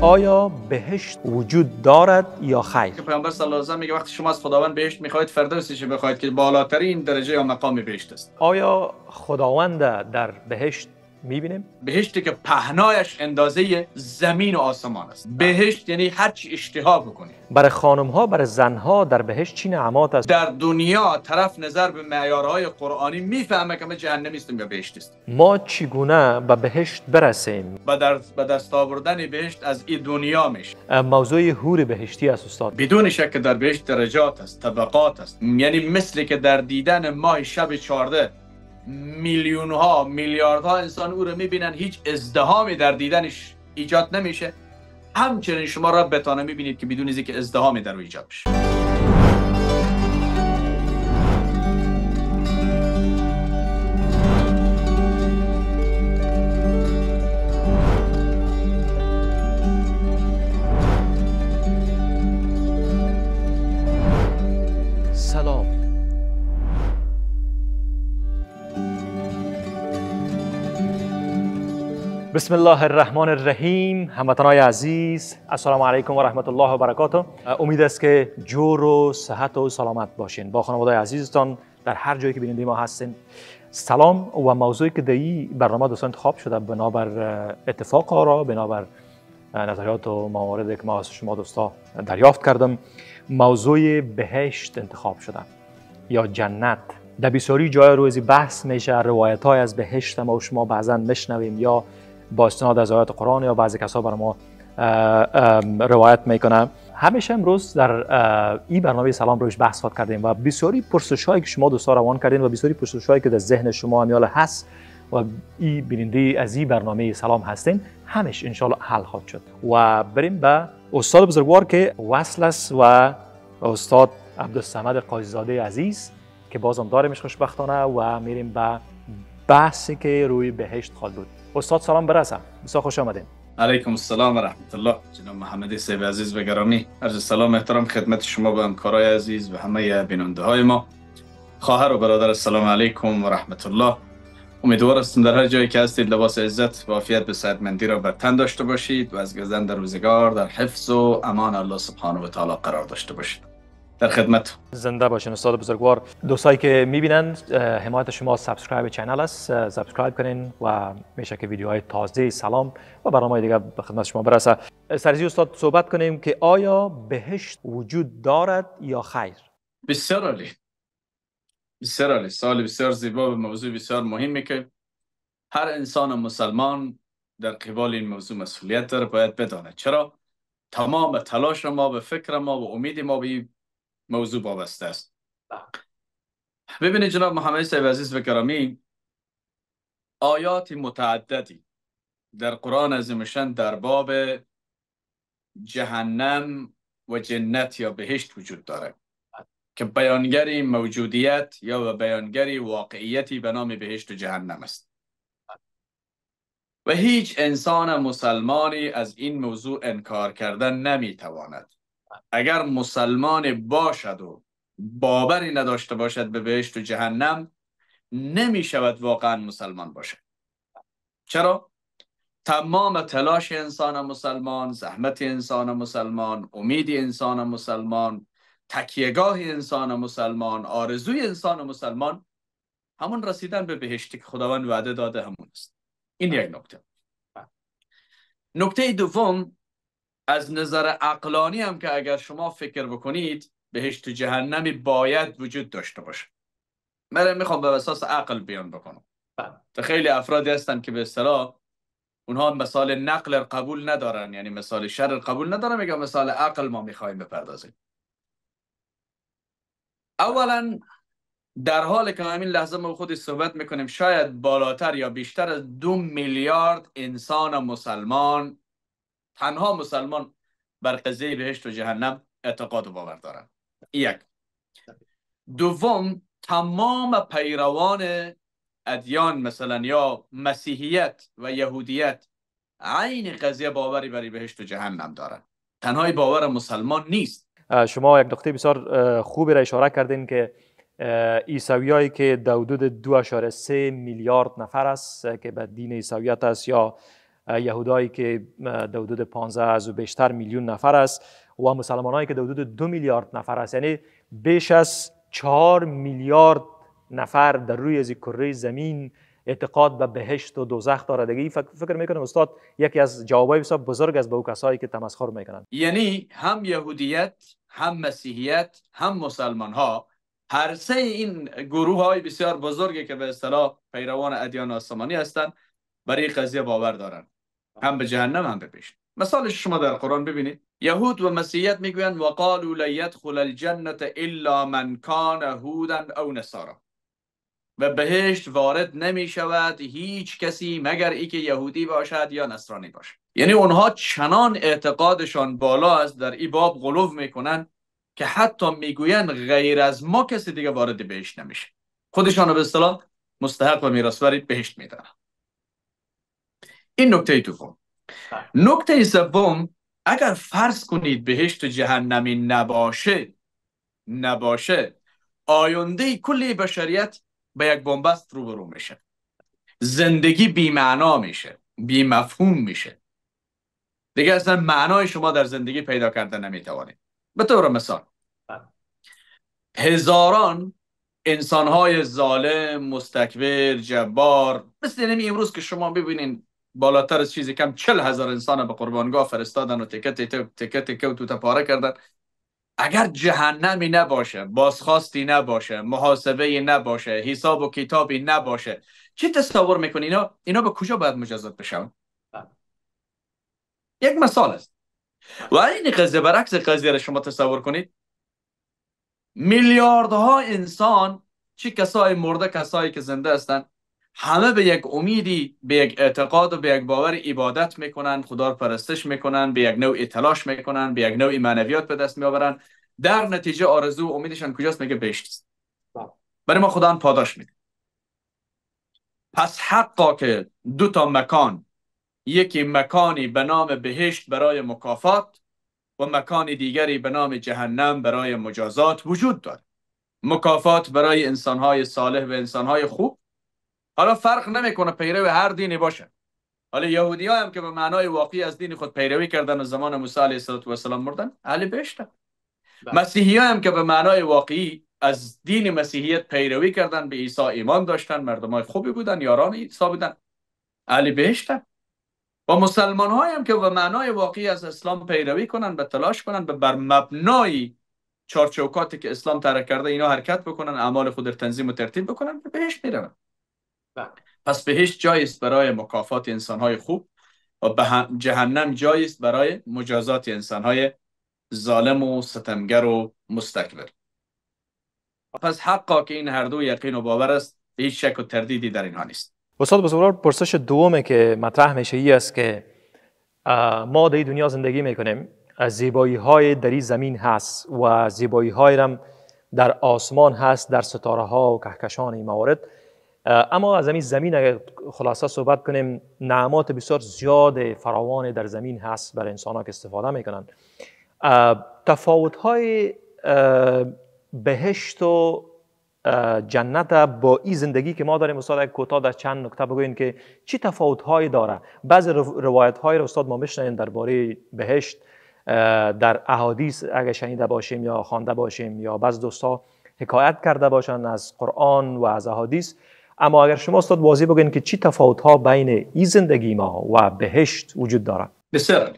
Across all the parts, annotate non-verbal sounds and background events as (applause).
آیا بهشت وجود دارد یا خیر که پیامبر صلی الله علیه میگه وقتی شما از خداوند بهشت میخواهید فردوسیش بخواید که بالاترین درجه یا مقام بهشت است آیا خداوند در بهشت میبینیم بهشت که پهنایش اندازه زمین و آسمان است بهشت یعنی هر چی اشتها بکنی برای خانم ها برای زن ها در بهشت چی نعمت است در دنیا طرف نظر به معیارهای قرآنی میفهمه که ما جهنم یا بهشت است ما چگونه به بهشت برسیم و در به دست آوردن بهشت از این دنیا میشه موضوع حور بهشتی است استاد بدون شک در بهشت درجات است طبقات است یعنی مثل که در دیدن ماه شب 14 میلیون ها میلیارد ها انسان او رو میبینن هیچ ازدهامی در دیدنش ایجاد نمیشه همچنین شما را بتانه میبینید که بدون اینکه ازدهامی در او ایجاد بشه بسم الله الرحمن الرحیم هموطنای عزیز السلام علیکم و رحمت الله و برکاته امید است که جور و صحت و سلامت باشین با خانواده عزیزتان در هر جایی که بیننده ما هستین سلام و موضوعی که در برنامه دوستان انتخاب شده بنابر اتفاق آرا بنابر نظریات و مواردی که ما از شما دوستا دریافت کردم موضوع بهشت انتخاب شده یا جنت در بسیاری جای روزی بحث میشه روایت های از بهشت ما و شما بعضا میشنویم یا با استناد از آیات قرآن یا بعضی کسا بر ما روایت میکنه همیشه امروز در این برنامه سلام روش بحث کردیم و بسیاری پرسش هایی که شما دوستا روان کردین و بسیاری پرسش هایی که در ذهن شما همیال هست و این بیننده از این برنامه سلام هستین همش انشالله حل خواهد شد و بریم به استاد بزرگوار که وصل است و استاد عبدالسمد قاضیزاده عزیز که بازم دارمش خوشبختانه و میریم به بحثی که روی بهشت خواهد بود استاد سلام برسم بسیار خوش آمدین علیکم السلام و رحمت الله جناب محمد سیب عزیز و گرامی عرض سلام احترام خدمت شما به همکارای عزیز و همه بیننده های ما خواهر و برادر السلام علیکم و رحمت الله امیدوار هستم در هر جایی که هستید لباس عزت و عافیت به مندی را بر تن داشته باشید و از در روزگار در حفظ و امان الله سبحانه و تعالی قرار داشته باشید در خدمت زنده باشین استاد بزرگوار دوستایی که میبینن حمایت شما سابسکرایب چینل است سابسکرایب کنین و میشه که ویدیوهای تازه سلام و برنامه دیگه به خدمت شما برسه سرزی استاد صحبت کنیم که آیا بهشت وجود دارد یا خیر بسیار عالی بسیار عالی سوال بسیار زیبا و موضوع بسیار مهمی که هر انسان مسلمان در قبال این موضوع مسئولیت داره باید بدانه چرا تمام تلاش ما به فکر ما و امید ما به موضوع وابسته است بله. ببینید جناب محمد صاحب عزیز و کرامی آیات متعددی در قرآن عظیمشن در باب جهنم و جنت یا بهشت وجود داره که بیانگری موجودیت یا بیانگری واقعیتی به نام بهشت و جهنم است و هیچ انسان مسلمانی از این موضوع انکار کردن نمیتواند اگر مسلمان باشد و باوری نداشته باشد به بهشت و جهنم نمی شود واقعا مسلمان باشد چرا؟ تمام تلاش انسان مسلمان، زحمت انسان مسلمان، امید انسان مسلمان، تکیهگاه انسان مسلمان، آرزوی انسان مسلمان همون رسیدن به بهشتی که خداوند وعده داده همون است. این یک نکته. نکته دوم از نظر عقلانی هم که اگر شما فکر بکنید بهشت و جهنمی باید وجود داشته باشه من میخوام به اساس عقل بیان بکنم بله. تا خیلی افرادی هستن که به اصطلاح اونها مثال نقل قبول ندارن یعنی مثال شر قبول ندارن میگم مثال عقل ما میخوایم بپردازیم اولا در حال که همین لحظه ما خودی صحبت میکنیم شاید بالاتر یا بیشتر از دو میلیارد انسان مسلمان تنها مسلمان بر قضیه بهشت و جهنم اعتقاد و باور دارن یک دوم تمام پیروان ادیان مثلا یا مسیحیت و یهودیت عین قضیه باوری برای بهشت و جهنم دارن تنهای باور مسلمان نیست شما یک نقطه بسیار خوبی را اشاره کردین که ایساویایی که دو اشاره سه میلیارد نفر است که به دین ایساویت است یا یهودایی که در حدود 15 از و بیشتر میلیون نفر است و مسلمانایی که در حدود دو میلیارد نفر است یعنی بیش از چهار میلیارد نفر در روی از کره زمین اعتقاد به بهشت و دوزخ داره دیگه فکر میکنم استاد یکی از جوابای بسیار بزرگ از به او کسایی که تمسخر میکنن یعنی هم یهودیت هم مسیحیت هم مسلمان ها هر سه این گروه های بسیار بزرگی که به اصطلاح پیروان ادیان آسمانی هستند برای قضیه باور دارند هم به جهنم هم بپیشن مثالش شما در قرآن ببینید یهود و مسیحیت میگویند وقالوا لیت یدخل الجنه الا من کان هودا او نصارا و بهشت وارد نمی شود هیچ کسی مگر ای که یهودی باشد یا نصرانی باشد یعنی اونها چنان اعتقادشان بالا است در ای باب غلو میکنن که حتی میگویند غیر از ما کسی دیگه وارد بهشت نمیشه خودشان به اصطلاح مستحق و میراث بهشت میدانند این نکته دوم بله. نکته سوم اگر فرض کنید بهشت و جهنمی نباشه نباشه آینده کلی بشریت به یک بنبست روبرو میشه زندگی بیمعنا میشه مفهوم میشه دیگه اصلا معنای شما در زندگی پیدا کردن نمیتوانید به طور مثال بله. هزاران انسانهای ظالم مستکبر جبار مثل نمی یعنی امروز که شما ببینین بالاتر از چیزی کم چل هزار انسان به قربانگاه فرستادن و تکت تکت که و تپاره کردن اگر جهنمی نباشه بازخواستی نباشه محاسبه نباشه حساب و کتابی نباشه چی تصور میکنی اینا اینا به کجا باید مجازات بشن بله. یک مثال است و این قضیه برعکس قضیه را شما تصور کنید میلیاردها انسان چه کسای مرده کسایی که زنده هستند همه به یک امیدی به یک اعتقاد و به یک باور عبادت میکنن خدا رو پرستش میکنن به یک نوع تلاش میکنن به یک نوع معنویات به دست میآورن در نتیجه آرزو و امیدشان کجاست میگه بهشت برای ما خدا پاداش میده پس حقا که دو تا مکان یکی مکانی به نام بهشت برای مکافات و مکانی دیگری به نام جهنم برای مجازات وجود دارد مکافات برای انسانهای صالح و انسانهای خوب حالا فرق نمیکنه پیرو هر دینی باشه حالا یهودی ها هم که به معنای واقعی از دین خود پیروی کردن و زمان موسی علیه السلام مردن اهل بهشتن بله. مسیحی ها هم که به معنای واقعی از دین مسیحیت پیروی کردن به عیسی ایمان داشتن مردم های خوبی بودن یاران عیسی بودن اهل بهشتن و مسلمان های هم که به معنای واقعی از اسلام پیروی کنن به تلاش کنن به بر مبنای چارچوکاتی که اسلام ترک کرده اینا حرکت بکنن اعمال خود تنظیم و ترتیب بکنن به بهشت میرن بله. پس بهش جایی است برای مکافات انسانهای خوب و جهنم جایی است برای مجازات انسانهای ظالم و ستمگر و مستکبر پس حقا که این هر دو یقین و باور است هیچ شک و تردیدی در اینها نیست استاد بزرگوار پرسش دومه که مطرح میشه ای است که ما در دنیا زندگی میکنیم زیبایی های در این زمین هست و زیبایی های هم در آسمان هست در ستاره ها و کهکشان این موارد اما از این زمین اگر خلاصه صحبت کنیم نعمات بسیار زیاد فراوان در زمین هست برای انسان ها که استفاده میکنن تفاوت های بهشت و جنت با این زندگی که ما داریم استاد کوتاه در چند نکته بگوین که چی تفاوت های داره بعض روایت های رو استاد ما میشنیم درباره بهشت در احادیث اگر شنیده باشیم یا خوانده باشیم یا بعض دوستا حکایت کرده باشند از قرآن و از احادیث اما اگر شما استاد واضح بگین که چی تفاوت ها بین این زندگی ما و بهشت وجود داره بسیار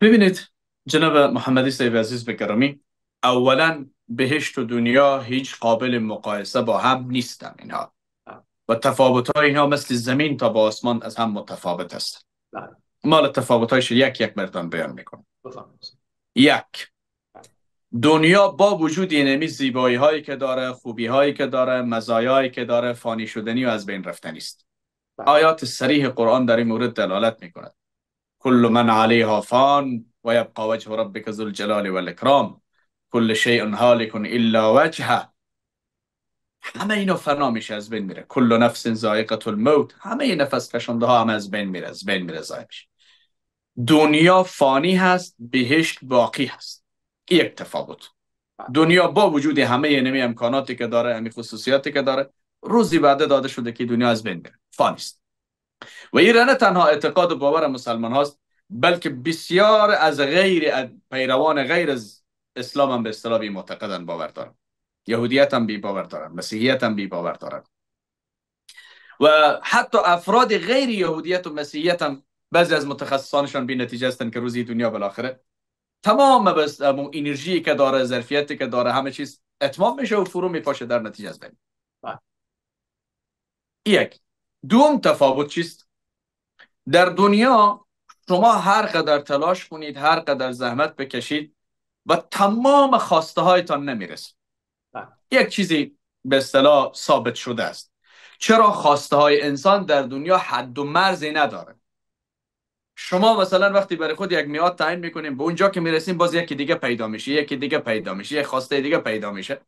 ببینید جناب محمدی صاحب عزیز به اولا بهشت و دنیا هیچ قابل مقایسه با هم نیستن اینها و تفاوت های اینها مثل زمین تا با آسمان از هم متفاوت هستن بله. مال تفاوت هایش یک یک مردان بیان میکنم یک دنیا با وجود این زیبایی هایی که داره خوبی هایی که داره مزایایی که داره فانی شدنی و از بین رفتنی است بله. آیات سریح قرآن در این مورد دلالت می کند کل من علیها فان و یبقا وجه ربک ذو الجلال والاکرام کل شیء هالک الا وجهه همه اینو فنا میشه از بین میره کل نفس زائقه الموت همه این نفس کشنده ها هم از بین میره از بین میره زایش دنیا فانی هست بهشت باقی هست یک تفاوت دنیا با وجود همه نمی امکاناتی که داره همه خصوصیاتی که داره روزی بعد داده شده که دنیا از بین بره است. و این نه تنها اعتقاد و باور مسلمان هاست بلکه بسیار از غیر پیروان غیر از اسلام هم به اصطلاح معتقدن باور دارن یهودیت هم بی باور دارن مسیحیت هم بی باور دارن و حتی افراد غیر یهودیت و مسیحیت هم بعضی از متخصصانشان بی نتیجه هستن که روزی دنیا بالاخره تمام بس انرژی که داره ظرفیتی که داره همه چیز اتمام میشه و فرو میپاشه در نتیجه از بین بله. یک دوم تفاوت چیست در دنیا شما هر قدر تلاش کنید هر قدر زحمت بکشید و تمام خواسته هایتان نمیرسید بله. یک چیزی به اصطلاح ثابت شده است چرا خواسته های انسان در دنیا حد و مرزی نداره شما مثلا وقتی برای خود یک میاد تعیین میکنیم به اونجا که میرسیم باز یکی دیگه پیدا میشه یکی دیگه پیدا میشه یک خواسته دیگه پیدا میشه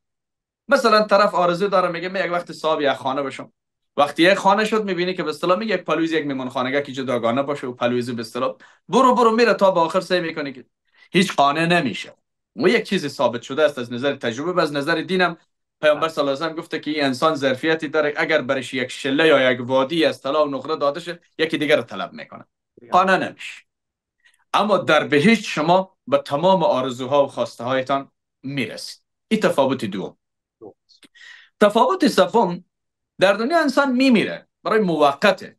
مثلا طرف آرزو داره میگه من یک وقت صاحب یک خانه بشم وقتی یک خانه شد میبینی که به اصطلاح میگه یک پلویز یک میمون خانگه که جداگانه باشه و پلویز به اصطلاح برو برو میره تا به آخر سعی میکنه که هیچ خانه نمیشه و یک چیز ثابت شده است از نظر تجربه از نظر دینم پیامبر صلی الله علیه و گفته که این انسان ظرفیتی داره اگر برش یک شله یا یک وادی از طلا و نقره داده شه یکی دیگر رو طلب میکنه قانع اما در بهشت شما به تمام آرزوها و خواسته هایتان میرسید این تفاوت دوم تفاوت سوم در دنیا انسان میمیره برای موقته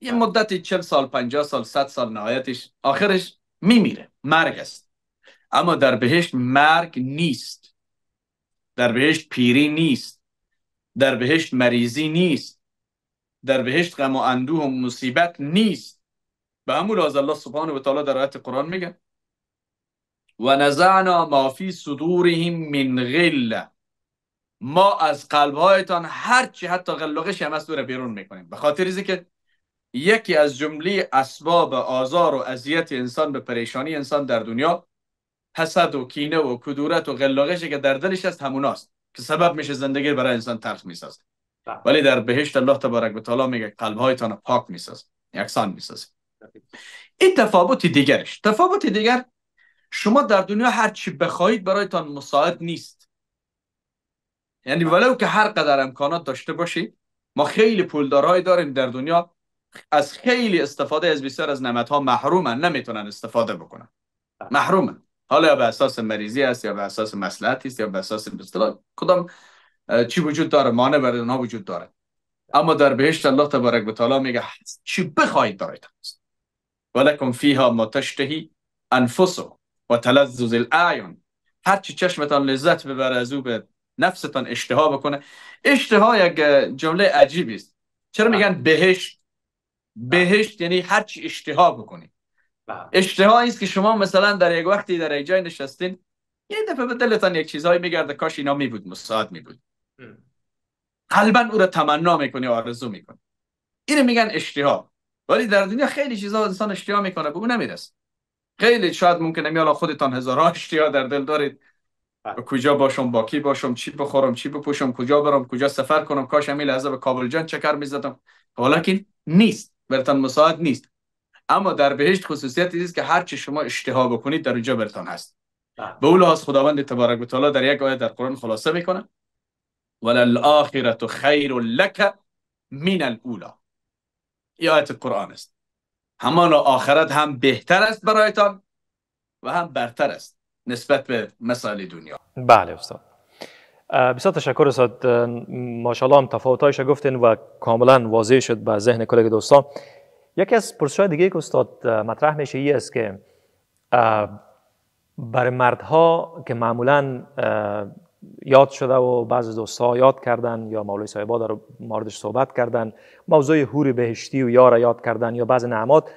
یه مدت چل سال پنجاه سال صد سال نهایتش آخرش میمیره مرگ است اما در بهشت مرگ نیست در بهشت پیری نیست در بهشت مریضی نیست در بهشت غم و اندوه و مصیبت نیست به همون از الله سبحانه و تعالی در آیت قرآن میگه و نزعنا ما فی صدورهم من غل ما از قلبهایتان هرچی حتی غلغش هم از بیرون میکنیم به خاطر اینکه که یکی از جمله اسباب آزار و اذیت انسان به پریشانی انسان در دنیا حسد و کینه و کدورت و غلاغشی که در دلش است هموناست که سبب میشه زندگی برای انسان تلخ میسازه بله. ولی در بهشت الله تبارک و تعالی میگه قلبهایتان پاک میسازه یکسان میسازه کردیم این تفاوت دیگرش تفاوت دیگر شما در دنیا هر چی بخواید برایتان مساعد نیست یعنی ولو که هر قدر امکانات داشته باشی، ما خیلی پولدارای داریم در دنیا از خیلی استفاده از بسیار از ها محرومن نمیتونن استفاده بکنن محرومن حالا یا به اساس مریضی است یا به اساس مسلحت است یا به اساس اصطلاح کدام چی وجود داره مانع برای اونها وجود داره اما در بهشت الله تبارک و تعالی میگه چی بخواید دارید ولکم فیها ما تشتهی انفسو و تلذذ الاعیان هرچی چشمتان لذت ببره از او به نفستان اشتها بکنه اشتها یک جمله عجیبی است چرا بله. میگن بهشت بله. بهشت یعنی هرچی اشتها بکنی بله. اشتها است که شما مثلا در یک وقتی در یک جای نشستین یه دفعه به دلتان یک چیزهایی میگرده کاش اینا میبود بود مساعد می بود قلبا او را تمنا میکنی آرزو میکنی اینو میگن اشتها ولی در دنیا خیلی چیزا انسان اشتیا میکنه به اون نمیرسه خیلی شاید ممکنه میالا خودتان هزارها اشتیا در دل دارید بله. کجا باشم باکی باشم چی بخورم چی بپوشم کجا برم کجا سفر کنم کاش همین لحظه به کابل جان چکر میزدم ولیکن نیست برتان مساعد نیست اما در بهشت خصوصیتی است که هر چی شما اشتها بکنید در اونجا برتان هست بله. به اول از خداوند تبارک و تعالی در یک آیه در قرآن خلاصه میکنه ولل وللآخرة خیر لک من الاولی ای آیت قرآن است همان آخرت هم بهتر است برایتان و هم برتر است نسبت به مثال دنیا بله استاد بسیار تشکر استاد ماشاءالله هم تفاوتایش گفتین و کاملا واضح شد به ذهن کلگ دوستان یکی از پرسش های دیگه که استاد مطرح میشه ای است که بر مردها که معمولا یاد شده و بعض دوستا یاد کردن یا مولوی صاحبا در موردش صحبت کردن موضوع هور بهشتی و یارا یاد کردن یا بعض نعمات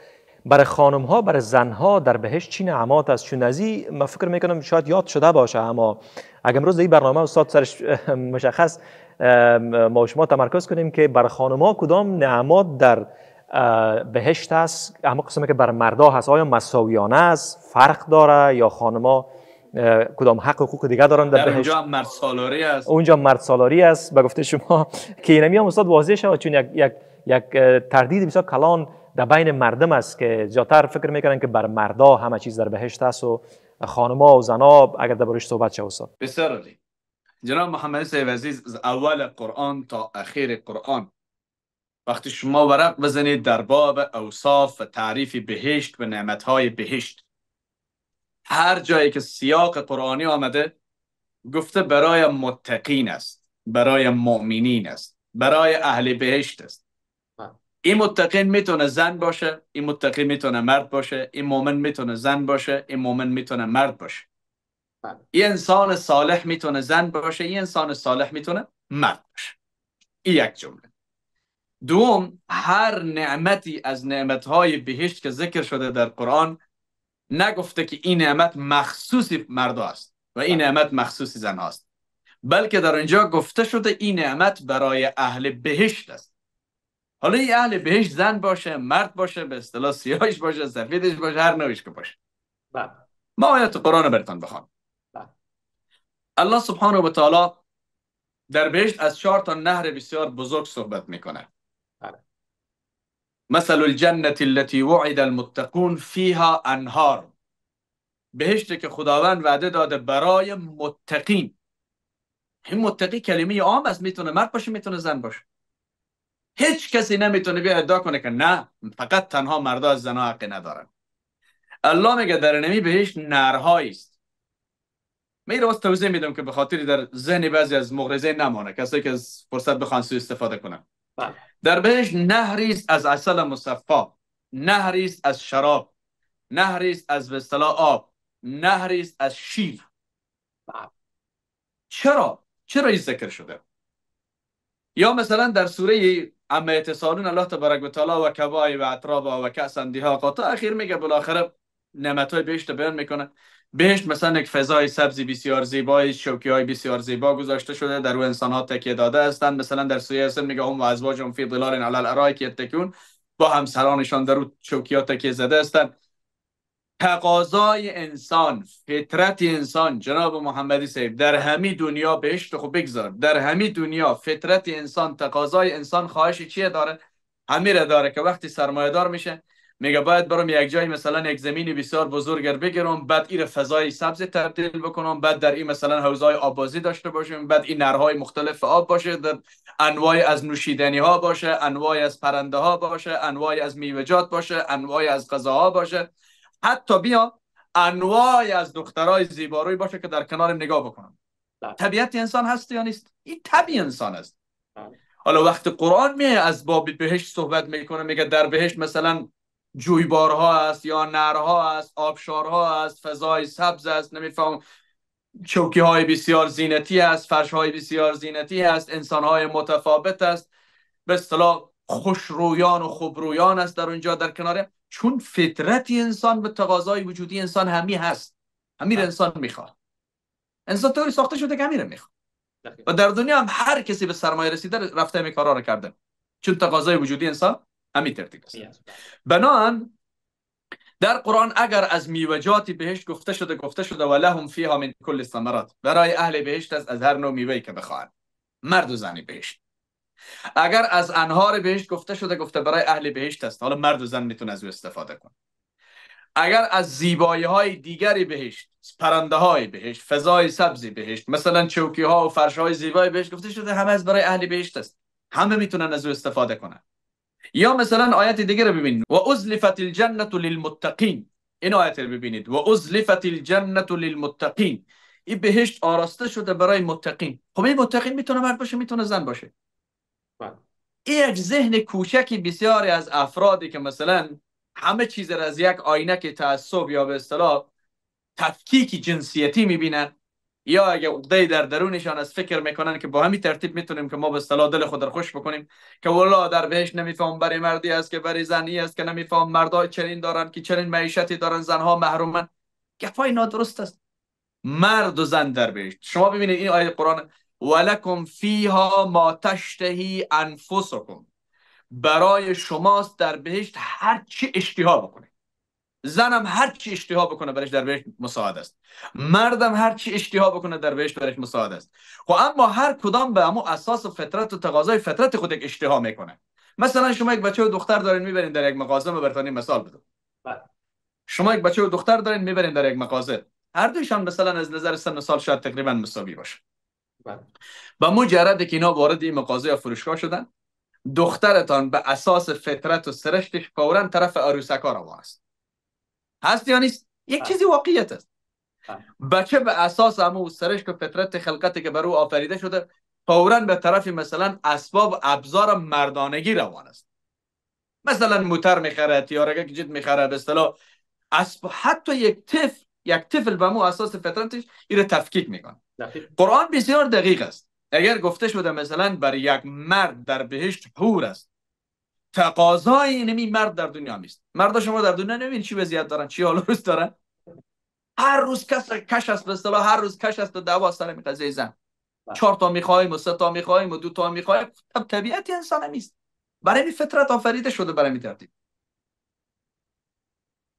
برای خانم ها برای زن ها در بهشت چی نعمات است چون از ما فکر میکنم شاید یاد شده باشه اما اگر امروز این برنامه استاد سرش (laughs) مشخص ما شما تمرکز کنیم که بر خانم ها کدام نعمات در بهشت است اما قسمی که بر مردا هست آیا مساویانه است فرق داره یا خانم ها کدام حق و حقوق دیگه دارن در, اونجا مرد سالاری است اونجا مرد سالاری است به گفته شما (laughs) که اینمی هم استاد واضح شد چون یک یک یک تردید بسیار کلان در بین مردم است که زیادتر فکر میکنن که بر مردا همه چیز در بهشت است و خانما و زنا اگر دربارش صحبت شود استاد بسیار عالی جناب محمد سیف عزیز از اول قرآن تا اخیر قرآن وقتی شما ورق بزنید در باب اوصاف و تعریف بهشت و های بهشت هر جایی که سیاق قرآنی آمده گفته برای متقین است برای مؤمنین است برای اهل بهشت است این متقین میتونه زن باشه این متقین میتونه مرد باشه این مؤمن میتونه زن باشه این مؤمن میتونه مرد باشه این انسان صالح میتونه زن باشه این انسان صالح میتونه مرد باشه این یک جمله دوم هر نعمتی از نعمتهای بهشت که ذکر شده در قرآن نگفته که این نعمت مخصوص مرد است و این بله. نعمت مخصوص زن است بلکه در اینجا گفته شده این نعمت برای اهل بهشت است حالا این اهل بهشت زن باشه مرد باشه به اصطلاح سیاهش باشه سفیدش باشه هر نوعش که باشه بله. ما آیات قرآن برتان بخوام. بله. الله سبحانه و تعالی در بهشت از چهار تا نهر بسیار بزرگ صحبت میکنه مثل الجنة التي وعد المتقون فيها انهار بهشت که خداوند وعده داده برای متقین این متقی کلمه عام است میتونه مرد باشه میتونه زن باشه هیچ کسی نمیتونه بیا ادعا کنه که نه فقط تنها مردا از زنا حق ندارن الله میگه در نمی بهش نرهایی است می رو توضیح میدم که به خاطر در ذهن بعضی از مغرضه نمانه کسایی که از فرصت بخوان سو استفاده کنن بله. در بهش نهریست از اصل مصفا نهریست از شراب نهریست از به آب نهریست از شیر بله. چرا چرا این ذکر شده یا مثلا در سوره اما اتصالون الله تبارک و تعالی و کبای و اطراب و قطع اخیر میگه بالاخره نمت های بهشت بیان میکنه بهشت مثلا یک فضای سبزی بسیار زیبای شوکی های بسیار زیبا گذاشته شده در او انسان ها تکیه داده هستند مثلا در سوی اسم میگه هم و واجم فی ظلال علی که یتکون با همسرانشان در او شوکی ها تکیه زده هستند تقاضای انسان فطرت انسان جناب محمدی صاحب در همه دنیا بهشت خوب بگذار در همی دنیا فطرت انسان تقاضای انسان خواهش چیه داره همیره داره که وقتی سرمایه دار میشه میگه باید برام یک جای مثلا یک زمین بسیار بزرگ بگیرم بعد این فضای سبز تبدیل بکنم بعد در این مثلا حوزه آبازی داشته باشیم بعد این نرهای مختلف آب باشه در از نوشیدنی ها باشه انواع از پرنده ها باشه انواع از میوه‌جات باشه انواع از غذاها باشه حتی بیا انواع از دخترای زیباروی باشه که در کنارم نگاه بکنم بله. طبیعت انسان هست یا نیست این طبیع انسان است بله. حالا وقت قرآن می از باب بهشت صحبت میکنه میگه در بهشت مثلا جویبارها است یا نرها است آبشارها است فضای سبز است نمیفهم چوکی های بسیار زینتی است فرش های بسیار زینتی است انسان های متفاوت است به اصطلاح رویان و رویان است در اونجا در کناره چون فطرت انسان به تقاضای وجودی انسان همی هست همین بله. انسان میخواد انسان طوری ساخته شده که همین میخواد و در دنیا هم هر کسی به سرمایه رسیده رفته می کارا کرده چون تقاضای وجودی انسان همین ترتیب است بنان در قرآن اگر از میوجات بهشت گفته شده گفته شده و لهم فیها من کل ثمرات برای اهل بهشت از هر نوع میوه که بخواهند مرد و زنی بهشت اگر از انهار بهشت گفته شده گفته برای اهل بهشت است حالا مرد و زن میتونه از او استفاده کن اگر از زیبایی های دیگری بهشت پرنده های بهشت فضای سبزی بهشت مثلا چوکی ها و فرش های زیبای بهشت گفته شده همه از برای اهل بهشت است همه میتونن از او استفاده کنن یا مثلا آیت دیگه رو ببینید و ازلفت الجنه للمتقین این آیت رو ببینید و ازلفت الجنه للمتقین این بهشت آراسته شده برای متقین خب این متقین میتونه مرد باشه میتونه زن باشه بله. این یک ذهن کوچکی بسیاری از افرادی که مثلا همه چیز را از یک آینه که تعصب یا به اصطلاح تفکیک جنسیتی میبینن یا اگه دی در درونشان از فکر میکنن که با همین ترتیب میتونیم که ما به اصطلاح دل خود را خوش بکنیم که والا در بهش نمیفهم برای مردی است که برای زنی است که نمیفهم مردای چنین دارن که چنین معیشتی دارن زنها محرومن گپای نادرست است مرد و زن در بهشت شما ببینید این آیه قرآن ولکم فیها ما تشتهی انفسکم برای شماست در بهشت هر چی اشتها بکنید زنم هر چی اشتها بکنه برش در بهشت مساعد است مردم هر چی اشتها بکنه در بهشت برش مساعد است خب اما هر کدام به امو اساس و فطرت و تقاضای فطرت خود یک اشتها میکنه مثلا شما یک بچه و دختر دارین میبرین در یک مغازه من برتانی مثال بدم بله. شما یک بچه و دختر دارین میبرین در یک مغازه هر دویشان مثلا از نظر سن سال شاید تقریبا مساوی باشه بله. به مجرد که اینا وارد این مغازه یا فروشگاه شدن دخترتان به اساس فطرت و سرشتش فورا طرف عروسکا روان است هست یا نیست یک بله. چیزی واقعیت است بچه به اساس امو سرشت و فطرت خلقتی که بر او آفریده شده فورا به طرف مثلا اسباب ابزار مردانگی روان است مثلا موتر میخره تیارگه که جد میخره به اصطلاح اسب حتی یک تف یک طفل به مو اساس فطرتش ایره تفکیک میکنه قرآن بسیار دقیق است اگر گفته شده مثلا بر یک مرد در بهشت حور است تقاضای نمی مرد در دنیا میست مردا شما در دنیا نمیبینید چی وضعیت دارن چی حال روز دارن هر روز کس کش است به اصطلاح هر روز کش است و دعوا سر زن بله. چهار تا میخوایم و سه تا میخوایم و دو تا میخوایم طب خب طبیعت انسان نیست برای این فطرت آفریده شده برای می ترتیب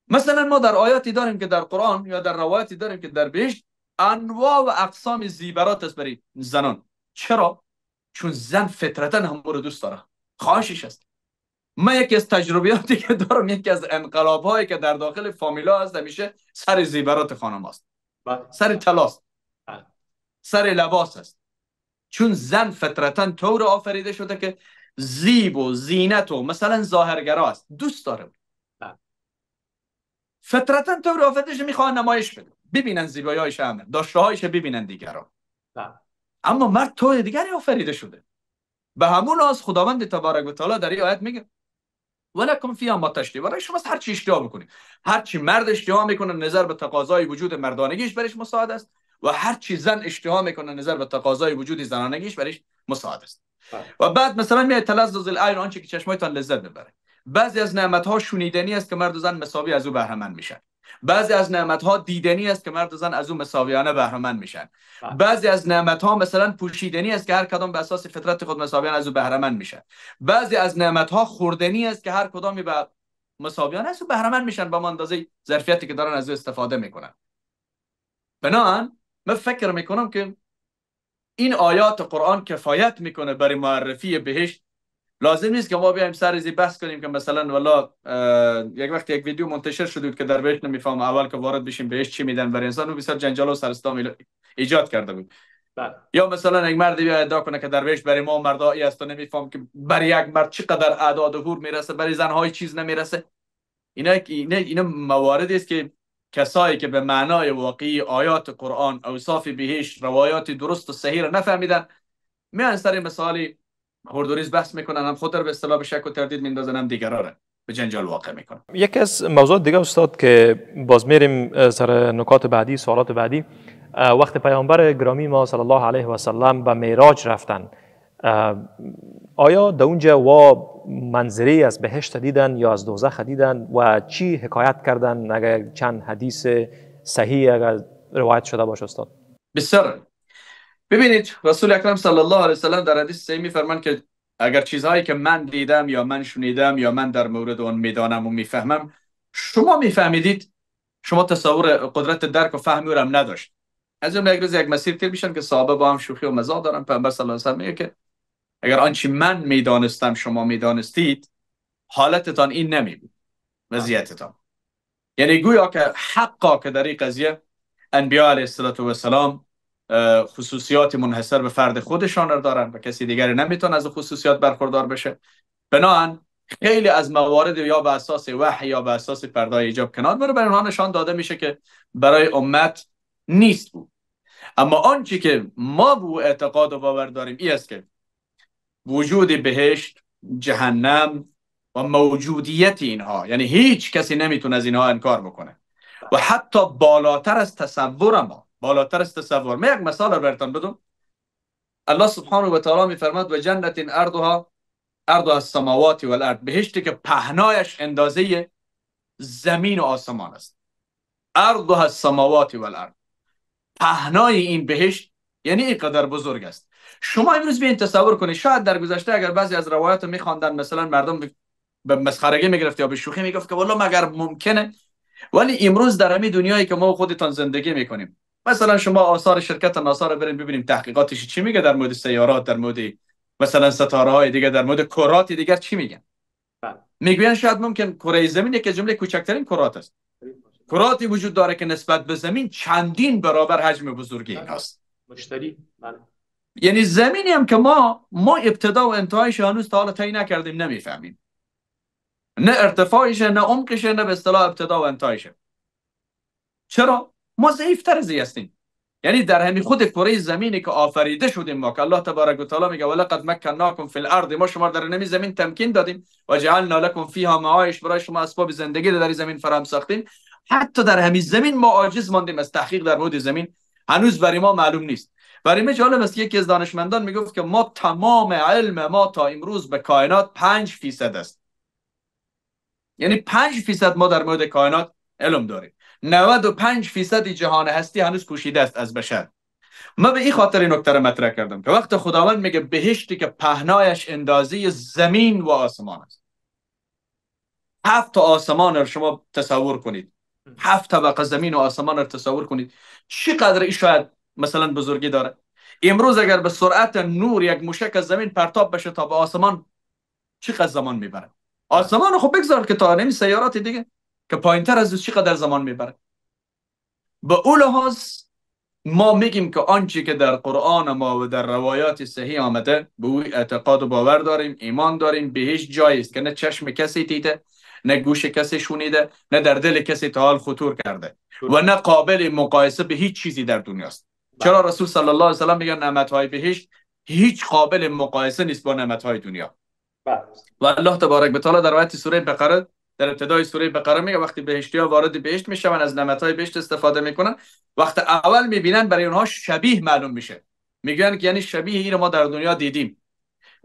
مثلا ما در آیاتی داریم که در قرآن یا در روایتی داریم که در بهشت انواع و اقسام زیبرات است برای زنان چرا چون زن فطرتا هم رو دوست داره خواهشش است ما یکی از تجربیاتی که دارم یکی از انقلاب که در داخل فامیلا هست میشه سر زیبرات خانم است بله. سر تلاست بله. سر لباس است چون زن فطرتا طور آفریده شده که زیب و زینت و مثلا ظاهرگرا است دوست داره بله. فطرتا طور آفریده شده میخوان نمایش بده ببینن زیبایی هایش همه داشته ببینن دیگران اما مرد طور دیگری آفریده شده به همون از خداوند تبارک و تعالی در این آیت میگه ولکم فی ما تشتی برای شما هر چی اشتها میکنید هر چی مرد اشتها میکنه نظر به تقاضای وجود مردانگیش برش مساعد است و هر چی زن اشتهام میکنه نظر به تقاضای وجود زنانگیش برش مساعد است بله. و بعد مثلا میاد تلذذ ایران آنچه که چشمایتان لذت ببره بعضی از نعمت ها شنیدنی است که مرد و زن مساوی از او بهره مند میشن بعضی از نعمت ها دیدنی است که مرد و زن از اون مساویانه بهره میشن بله. بعضی از نعمت ها مثلا پوشیدنی است که هر کدام به اساس فطرت خود مساویانه از اون بهره میشن بعضی از نعمت ها خوردنی است که هر کدامی به مساویانه از اون بهره میشن با اندازه ظرفیتی که دارن از استفاده میکنن بنان من فکر میکنم که این آیات قرآن کفایت میکنه برای معرفی بهشت لازم نیست که ما بیایم سر زی بحث کنیم که مثلا والا یک وقت یک ویدیو منتشر شده که در بهش نمیفهم اول که وارد بشیم بهش چی میدن برای انسان و بسیار جنجال و سرستا ایجاد کرده بود بله. یا مثلا یک مردی بیا ادعا کنه که درویش برای ما مردا ای است و نمیفهم که برای یک مرد چقدر اعداد و حور میرسه برای زن های چیز نمیرسه اینا اینا, اینا مواردی است که کسایی که به معنای واقعی آیات قرآن اوصاف بهش روایات درست و صحیح را نفهمیدن میان سر مثالی هردوریز بحث میکنن هم خود رو به اصطلاح به شک و تردید میندازن هم دیگرا رو به جنجال واقع میکنن یکی از موضوعات دیگه استاد که باز میریم سر نکات بعدی سوالات بعدی وقت پیامبر گرامی ما صلی الله علیه و سلم به معراج رفتن آیا در اونجا وا منظری از بهشت دیدن یا از دوزخ دیدن و چی حکایت کردن اگر چند حدیث صحیح اگر روایت شده باشه استاد بسیار ببینید رسول اکرم صلی الله علیه وسلم در حدیث صحیح میفرمان که اگر چیزهایی که من دیدم یا من شنیدم یا من در مورد آن میدانم و میفهمم شما میفهمیدید شما تصور قدرت درک و فهمی هم نداشت از اون یک روز یک مسیر تیر میشن که صحابه با هم شوخی و مزاح دارن پیامبر صلی الله علیه و میگه که اگر آنچی من میدانستم شما میدانستید حالتتان این نمی بود وضعیتتان یعنی گویا که حقا که در این قضیه انبیاء علیه السلام خصوصیات منحصر به فرد خودشان را دارن و کسی دیگری نمیتونه از خصوصیات برخوردار بشه بناهن خیلی از موارد یا به اساس وحی یا به اساس پردای ایجاب کنار برای اونها نشان داده میشه که برای امت نیست بود اما آنچه که ما به اعتقاد و باور داریم این است که وجود بهشت جهنم و موجودیت اینها یعنی هیچ کسی نمیتونه از اینها انکار بکنه و حتی بالاتر از تصور ما بالاتر است تصور من یک مثال رو برتان بدم الله سبحانه و تعالی میفرماد و جنت ارضها سماواتی السماوات والارض بهشتی که پهنایش اندازه زمین و آسمان است سماواتی السماوات والارض پهنای این بهشت یعنی قدر بزرگ است شما امروز بیاین تصور کنید شاید در گذشته اگر بعضی از روایات می خواندن مثلا مردم به مسخرگی گرفت یا به شوخی می گفت که والله مگر ممکنه ولی امروز در همین دنیایی که ما خودتان زندگی میکنیم مثلا شما آثار شرکت ناسا رو برین ببینیم تحقیقاتش چی میگه در مورد سیارات در مورد مثلا ستاره های دیگه در مورد کرات دیگر چی میگن بله. میگوین شاید ممکن کره زمین یک جمله کوچکترین کرات است کراتی وجود داره که نسبت به زمین چندین برابر حجم بزرگی بله. این هست مشتری بله یعنی زمینی هم که ما ما ابتدا و انتهایش هنوز تا حالا طی نکردیم نمیفهمیم نه ارتفاعش نه عمقش نه به اصطلاح ابتدا و انتهایش چرا ما ضعیفتر از هستیم یعنی در همین خود کره زمینی که آفریده شدیم ما که الله تبارک و تعالی میگه ولقد مکناکم فی الارض ما شما در نمی زمین تمکین دادیم و جعلنا لکم فیها معایش برای شما اسباب زندگی در زمین فراهم ساختیم حتی در همین زمین ما عاجز ماندیم از تحقیق در مورد زمین هنوز برای ما معلوم نیست برای من جالب است یکی از دانشمندان میگفت که ما تمام علم ما تا امروز به کائنات 5 فیصد است یعنی 5 فیصد ما در مورد کائنات علم داریم 95 فیصد جهان هستی هنوز پوشیده است از بشر ما به این خاطر این نکته مطرح کردم که وقت خداوند میگه بهشتی که پهنایش اندازه زمین و آسمان است هفت آسمان رو شما تصور کنید هفت طبقه زمین و آسمان رو تصور کنید چقدر این شاید مثلا بزرگی داره امروز اگر به سرعت نور یک مشک از زمین پرتاب بشه تا به آسمان چقدر زمان میبره آسمان خب بگذار که تا نمی سیارات دیگه که پایین تر از او چقدر زمان میبره به او لحاظ ما میگیم که آنچه که در قرآن ما و در روایات صحیح آمده به او اعتقاد و باور داریم ایمان داریم به هیچ جایی است که نه چشم کسی دیده نه گوش کسی شونیده نه در دل کسی تعال خطور کرده و نه قابل مقایسه به هیچ چیزی در دنیاست بله. چرا رسول صلی الله علیه و سلم نعمت های بهشت هیچ قابل مقایسه نیست با نعمت های دنیا بله. و الله تبارک و تعالی در وقت سوره بقره در ابتدای سوره بقره میگه وقتی بهشتی ها وارد بهشت میشون از نعمت های بهشت استفاده میکنن وقت اول میبینن برای اونها شبیه معلوم میشه میگن که یعنی شبیه این ما در دنیا دیدیم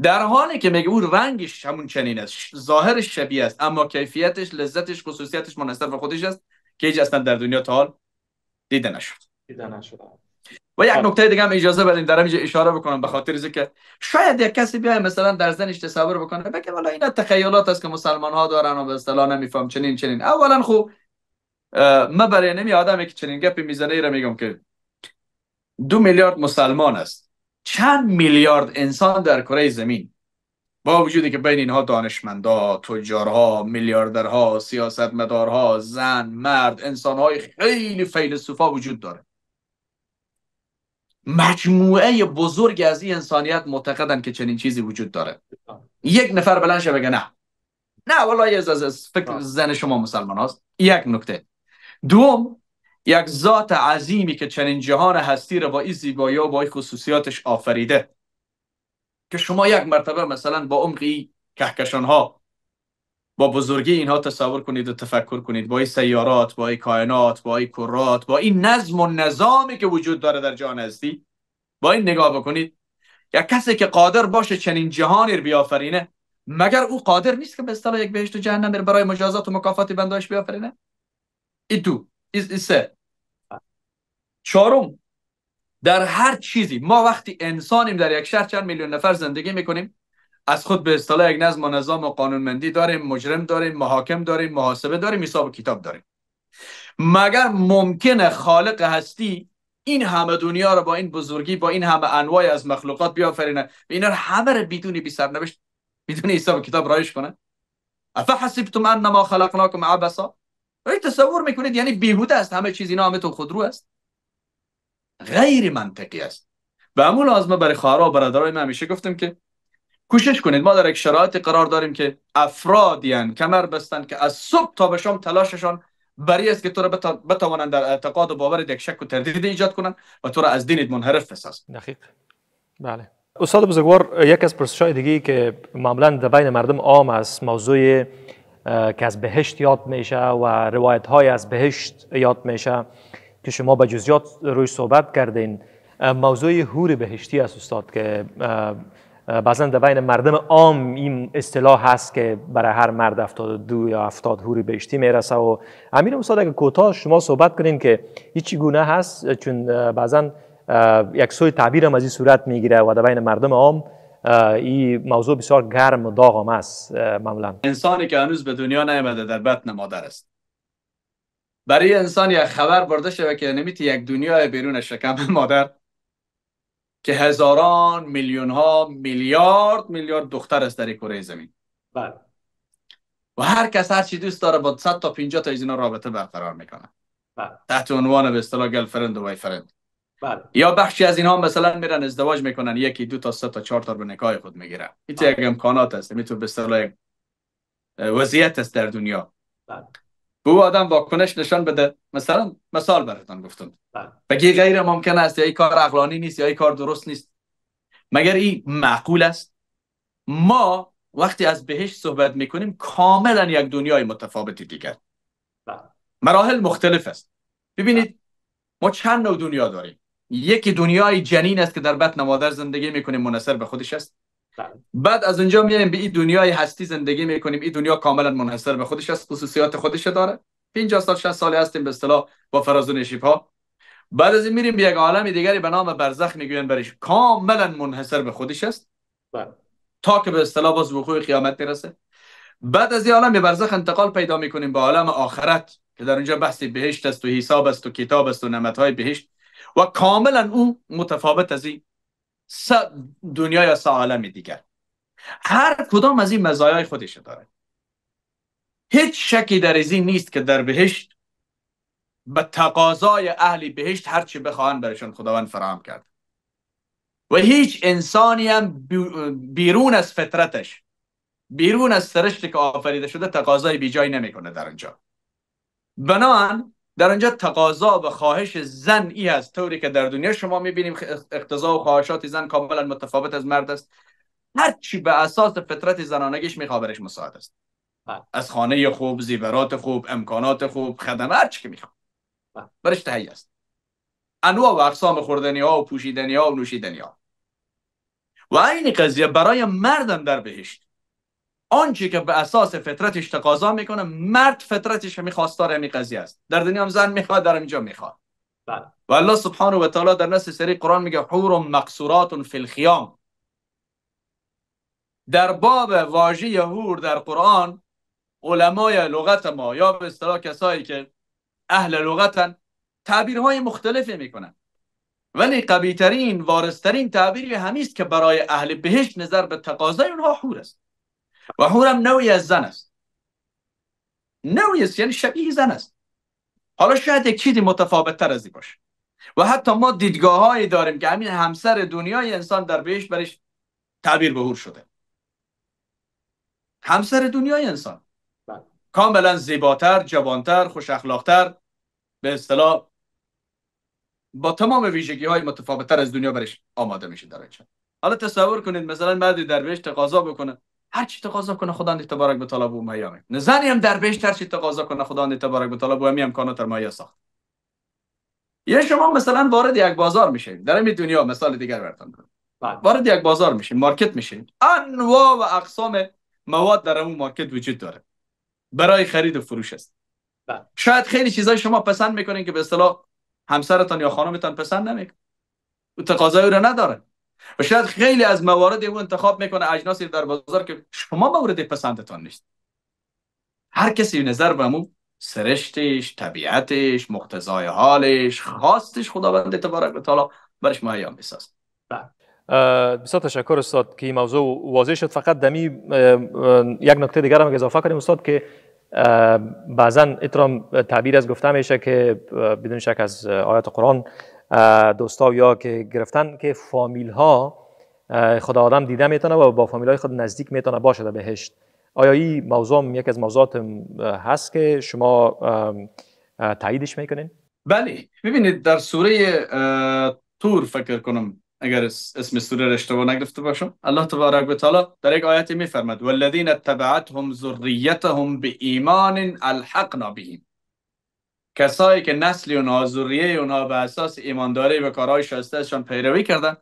در حالی که میگه اون رنگش همون چنین است ظاهرش شبیه است اما کیفیتش لذتش خصوصیتش منصف خودش است که هیچ اصلا در دنیا تا حال دیده نشد دیده نشد و یک نکته دیگه هم اجازه بدین در اینجا اشاره بکنم به خاطر که شاید یک کسی بیای مثلا در زن تصور بکنه بگه والا اینا تخیلات است که مسلمان ها دارن و به اصطلاح نمیفهم چنین چنین اولا خب ما برای نمی آدمی که چنین گپی میزنه را میگم که دو میلیارد مسلمان است چند میلیارد انسان در کره زمین با وجودی که بین اینها دانشمندا، تجارها، میلیاردرها، سیاستمدارها، زن، مرد، انسانهای خیلی فیلسوفا وجود داره مجموعه بزرگ از این انسانیت معتقدن که چنین چیزی وجود داره یک نفر بلند شه بگه نه نه والله از فکر زن شما مسلمان است. یک نکته دوم یک ذات عظیمی که چنین جهان هستی رو با این زیبایی و با این خصوصیاتش آفریده که شما یک مرتبه مثلا با عمقی کهکشان ها با بزرگی اینها تصور کنید و تفکر کنید با این سیارات با این کائنات با این کرات با این نظم و نظامی که وجود داره در جهان هستی با این نگاه بکنید یا کسی که قادر باشه چنین جهانی رو بیافرینه مگر او قادر نیست که به اصطلاح یک بهشت و جهنم برای مجازات و مکافات بنداش بیافرینه ای دو ای, سه چارم، در هر چیزی ما وقتی انسانیم در یک شهر چند میلیون نفر زندگی میکنیم از خود به اصطلاح یک نظم و نظام و قانونمندی داریم مجرم داریم محاکم داریم محاسبه داریم حساب و کتاب داریم مگر ممکن خالق هستی این همه دنیا رو با این بزرگی با این همه انواع از مخلوقات بیافرینه و اینا رو همه رو بدون بی سرنوشت بدون حساب و کتاب رایش کنه افحسبتم انما خلقناکم عبسا این تصور میکنید یعنی بیهوده است همه چیز اینا همه تو خودرو است غیر منطقی است به همون لازمه برای خواهرها و برادرای من همیشه گفتم که کوشش کنید ما در یک قرار داریم که افرادیان کمر بستن که از صبح تا به شام تلاششان برای است که تو را بتوانند در اعتقاد و باور یک شک و تردید ایجاد کنند و تو را از دینت منحرف بسازند دقیق بله استاد بزرگوار یک از پرسش های که معمولا در بین مردم عام است موضوع که از بهشت یاد میشه و روایت های از بهشت یاد میشه که شما به جزیات روی صحبت کردین موضوع حور بهشتی است استاد که بعضا بین مردم عام این اصطلاح هست که برای هر مرد 72 یا افتاد هوری بهشتی میرسه و امیر مصادق کوتاه شما صحبت کنین که هیچی گونه هست چون بعضا یک سوی تعبیر هم از این صورت میگیره و در بین مردم عام این موضوع بسیار گرم و داغم هست معمولا انسانی که هنوز به دنیا نیامده در بطن مادر است برای انسان یک خبر برده شده که نمیتی یک دنیا بیرون شکم مادر که هزاران میلیون ها میلیارد میلیارد دختر است در کره زمین بله و هر کس هر چی دوست داره با 100 تا 50 تا از اینا رابطه برقرار میکنه بله تحت عنوان به اصطلاح گل فرند و وای فرند بله یا بخشی از اینها مثلا میرن ازدواج میکنن یکی دو تا سه تا چهار تا به نکاح خود میگیرن این بله. یک امکانات هست میتونه به اصطلاح وضعیت است در دنیا بله به او آدم واکنش نشان بده مثلا مثال براتون گفتم بله. بگی غیر ممکن است یا این کار عقلانی نیست یا این کار درست نیست مگر این معقول است ما وقتی از بهش صحبت میکنیم کاملا یک دنیای متفاوتی دیگر بله. مراحل مختلف است ببینید بله. ما چند نوع دنیا داریم یکی دنیای جنین است که در بطن مادر زندگی میکنیم منصر به خودش است بعد از اونجا میایم به این دنیای هستی زندگی میکنیم این دنیا کاملا منحصر به خودش است خصوصیات خودش داره 50 سال 60 سالی هستیم به اصطلاح با فراز و نشیب ها بعد از این میریم به یک عالم دیگری به نام برزخ میگوین برش کاملا منحصر به خودش است بله. تا که به اصطلاح باز وقوع قیامت میرسه بعد از این عالم برزخ انتقال پیدا میکنیم به عالم آخرت که در اونجا بحث بهشت است و حساب است و کتاب است و نعمت های بهشت و کاملا او متفاوت از این دنیا یا سه عالم دیگر هر کدام از این مزایای خودش داره هیچ شکی در از نیست که در بهشت به تقاضای اهل بهشت هر چی بخواهن برشون خداوند فراهم کرد و هیچ انسانی هم بیرون از فطرتش بیرون از سرشت که آفریده شده تقاضای بیجایی نمیکنه در اونجا بنان در آنجا تقاضا و خواهش زن ای است طوری که در دنیا شما میبینیم اقتضا و خواهشات زن کاملا متفاوت از مرد است هرچی به اساس فطرت زنانگیش برش مساعد است بله. از خانه خوب زیورات خوب امکانات خوب خدم هرچی که میخواد بله. برش تهیه است انواع و اقسام خوردنی ها و پوشیدنی ها و نوشیدنی ها و این قضیه برای مردم در بهشت آنچه که به اساس فطرتش تقاضا میکنه مرد فطرتش همی خواستار همی قضیه است در دنیا هم زن میخواد در اینجا میخواد بله. و الله سبحانه و تعالی در نص سری قرآن میگه حور مقصورات فی الخیام در باب واژه حور در قرآن علمای لغت ما یا به اصطلاح کسایی که اهل لغتن تعبیرهای مختلفی میکنن ولی قبیترین وارسترین تعبیری همیست که برای اهل بهشت نظر به تقاضای اونها حور است و هم نوعی از زن است نوعی است یعنی شبیه زن است حالا شاید یک چیزی متفاوت تر از باشه و حتی ما دیدگاه هایی داریم که همین همسر دنیای انسان در بهش برش تعبیر بهور شده همسر دنیای انسان بله. کاملا زیباتر جوانتر خوش اخلاقتر به اصطلاح با تمام ویژگی های تر از دنیا برش آماده میشه در حالا تصور کنید مثلا مردی در بهش تقاضا بکنه هر چی تقاضا کنه خداوند تبارک و تعالی بو میامه نزنی هم در بیشتر چی تقاضا کنه خداوند تبارک و تعالی به همی امکانات مهیا ساخت یه شما مثلا وارد یک بازار میشین در این دنیا مثال دیگر براتون بله. وارد یک بازار میشین مارکت میشین انواع و اقسام مواد در اون مارکت وجود داره برای خرید و فروش است بلد. شاید خیلی چیزای شما پسند میکنین که به اصطلاح همسرتان یا خانمتان پسند نمیکنه او تقاضای نداره و شاید خیلی از موارد او انتخاب میکنه اجناسی در بازار که شما مورد پسندتان نیست هر کسی نظر به سرشتش طبیعتش مقتضای حالش خواستش خداوند تبارک و تعالی برش مهیا میسازه بله. بسیار تشکر استاد که این موضوع واضح شد فقط دمی یک نکته دیگر هم اضافه کنیم استاد که بعضا اترام تعبیر از گفته میشه که بدون شک از آیات قرآن دوستا یا که گرفتن که فامیل ها خدا آدم دیده میتونه و با فامیل های خود نزدیک میتونه باشه در بهشت آیا این موضوع یک از موضوعات هست که شما تاییدش میکنین؟ بله ببینید در سوره تور فکر کنم اگر اسم سوره رشته اشتباه نگرفته باشم الله تبارک و تعالی در یک آیت میفرماد والذین هم ذریتهم ایمان الحقنا بهم کسایی که نسلی اونا ذریه اونا به اساس ایمانداری و کارهای شایستهشان پیروی کردن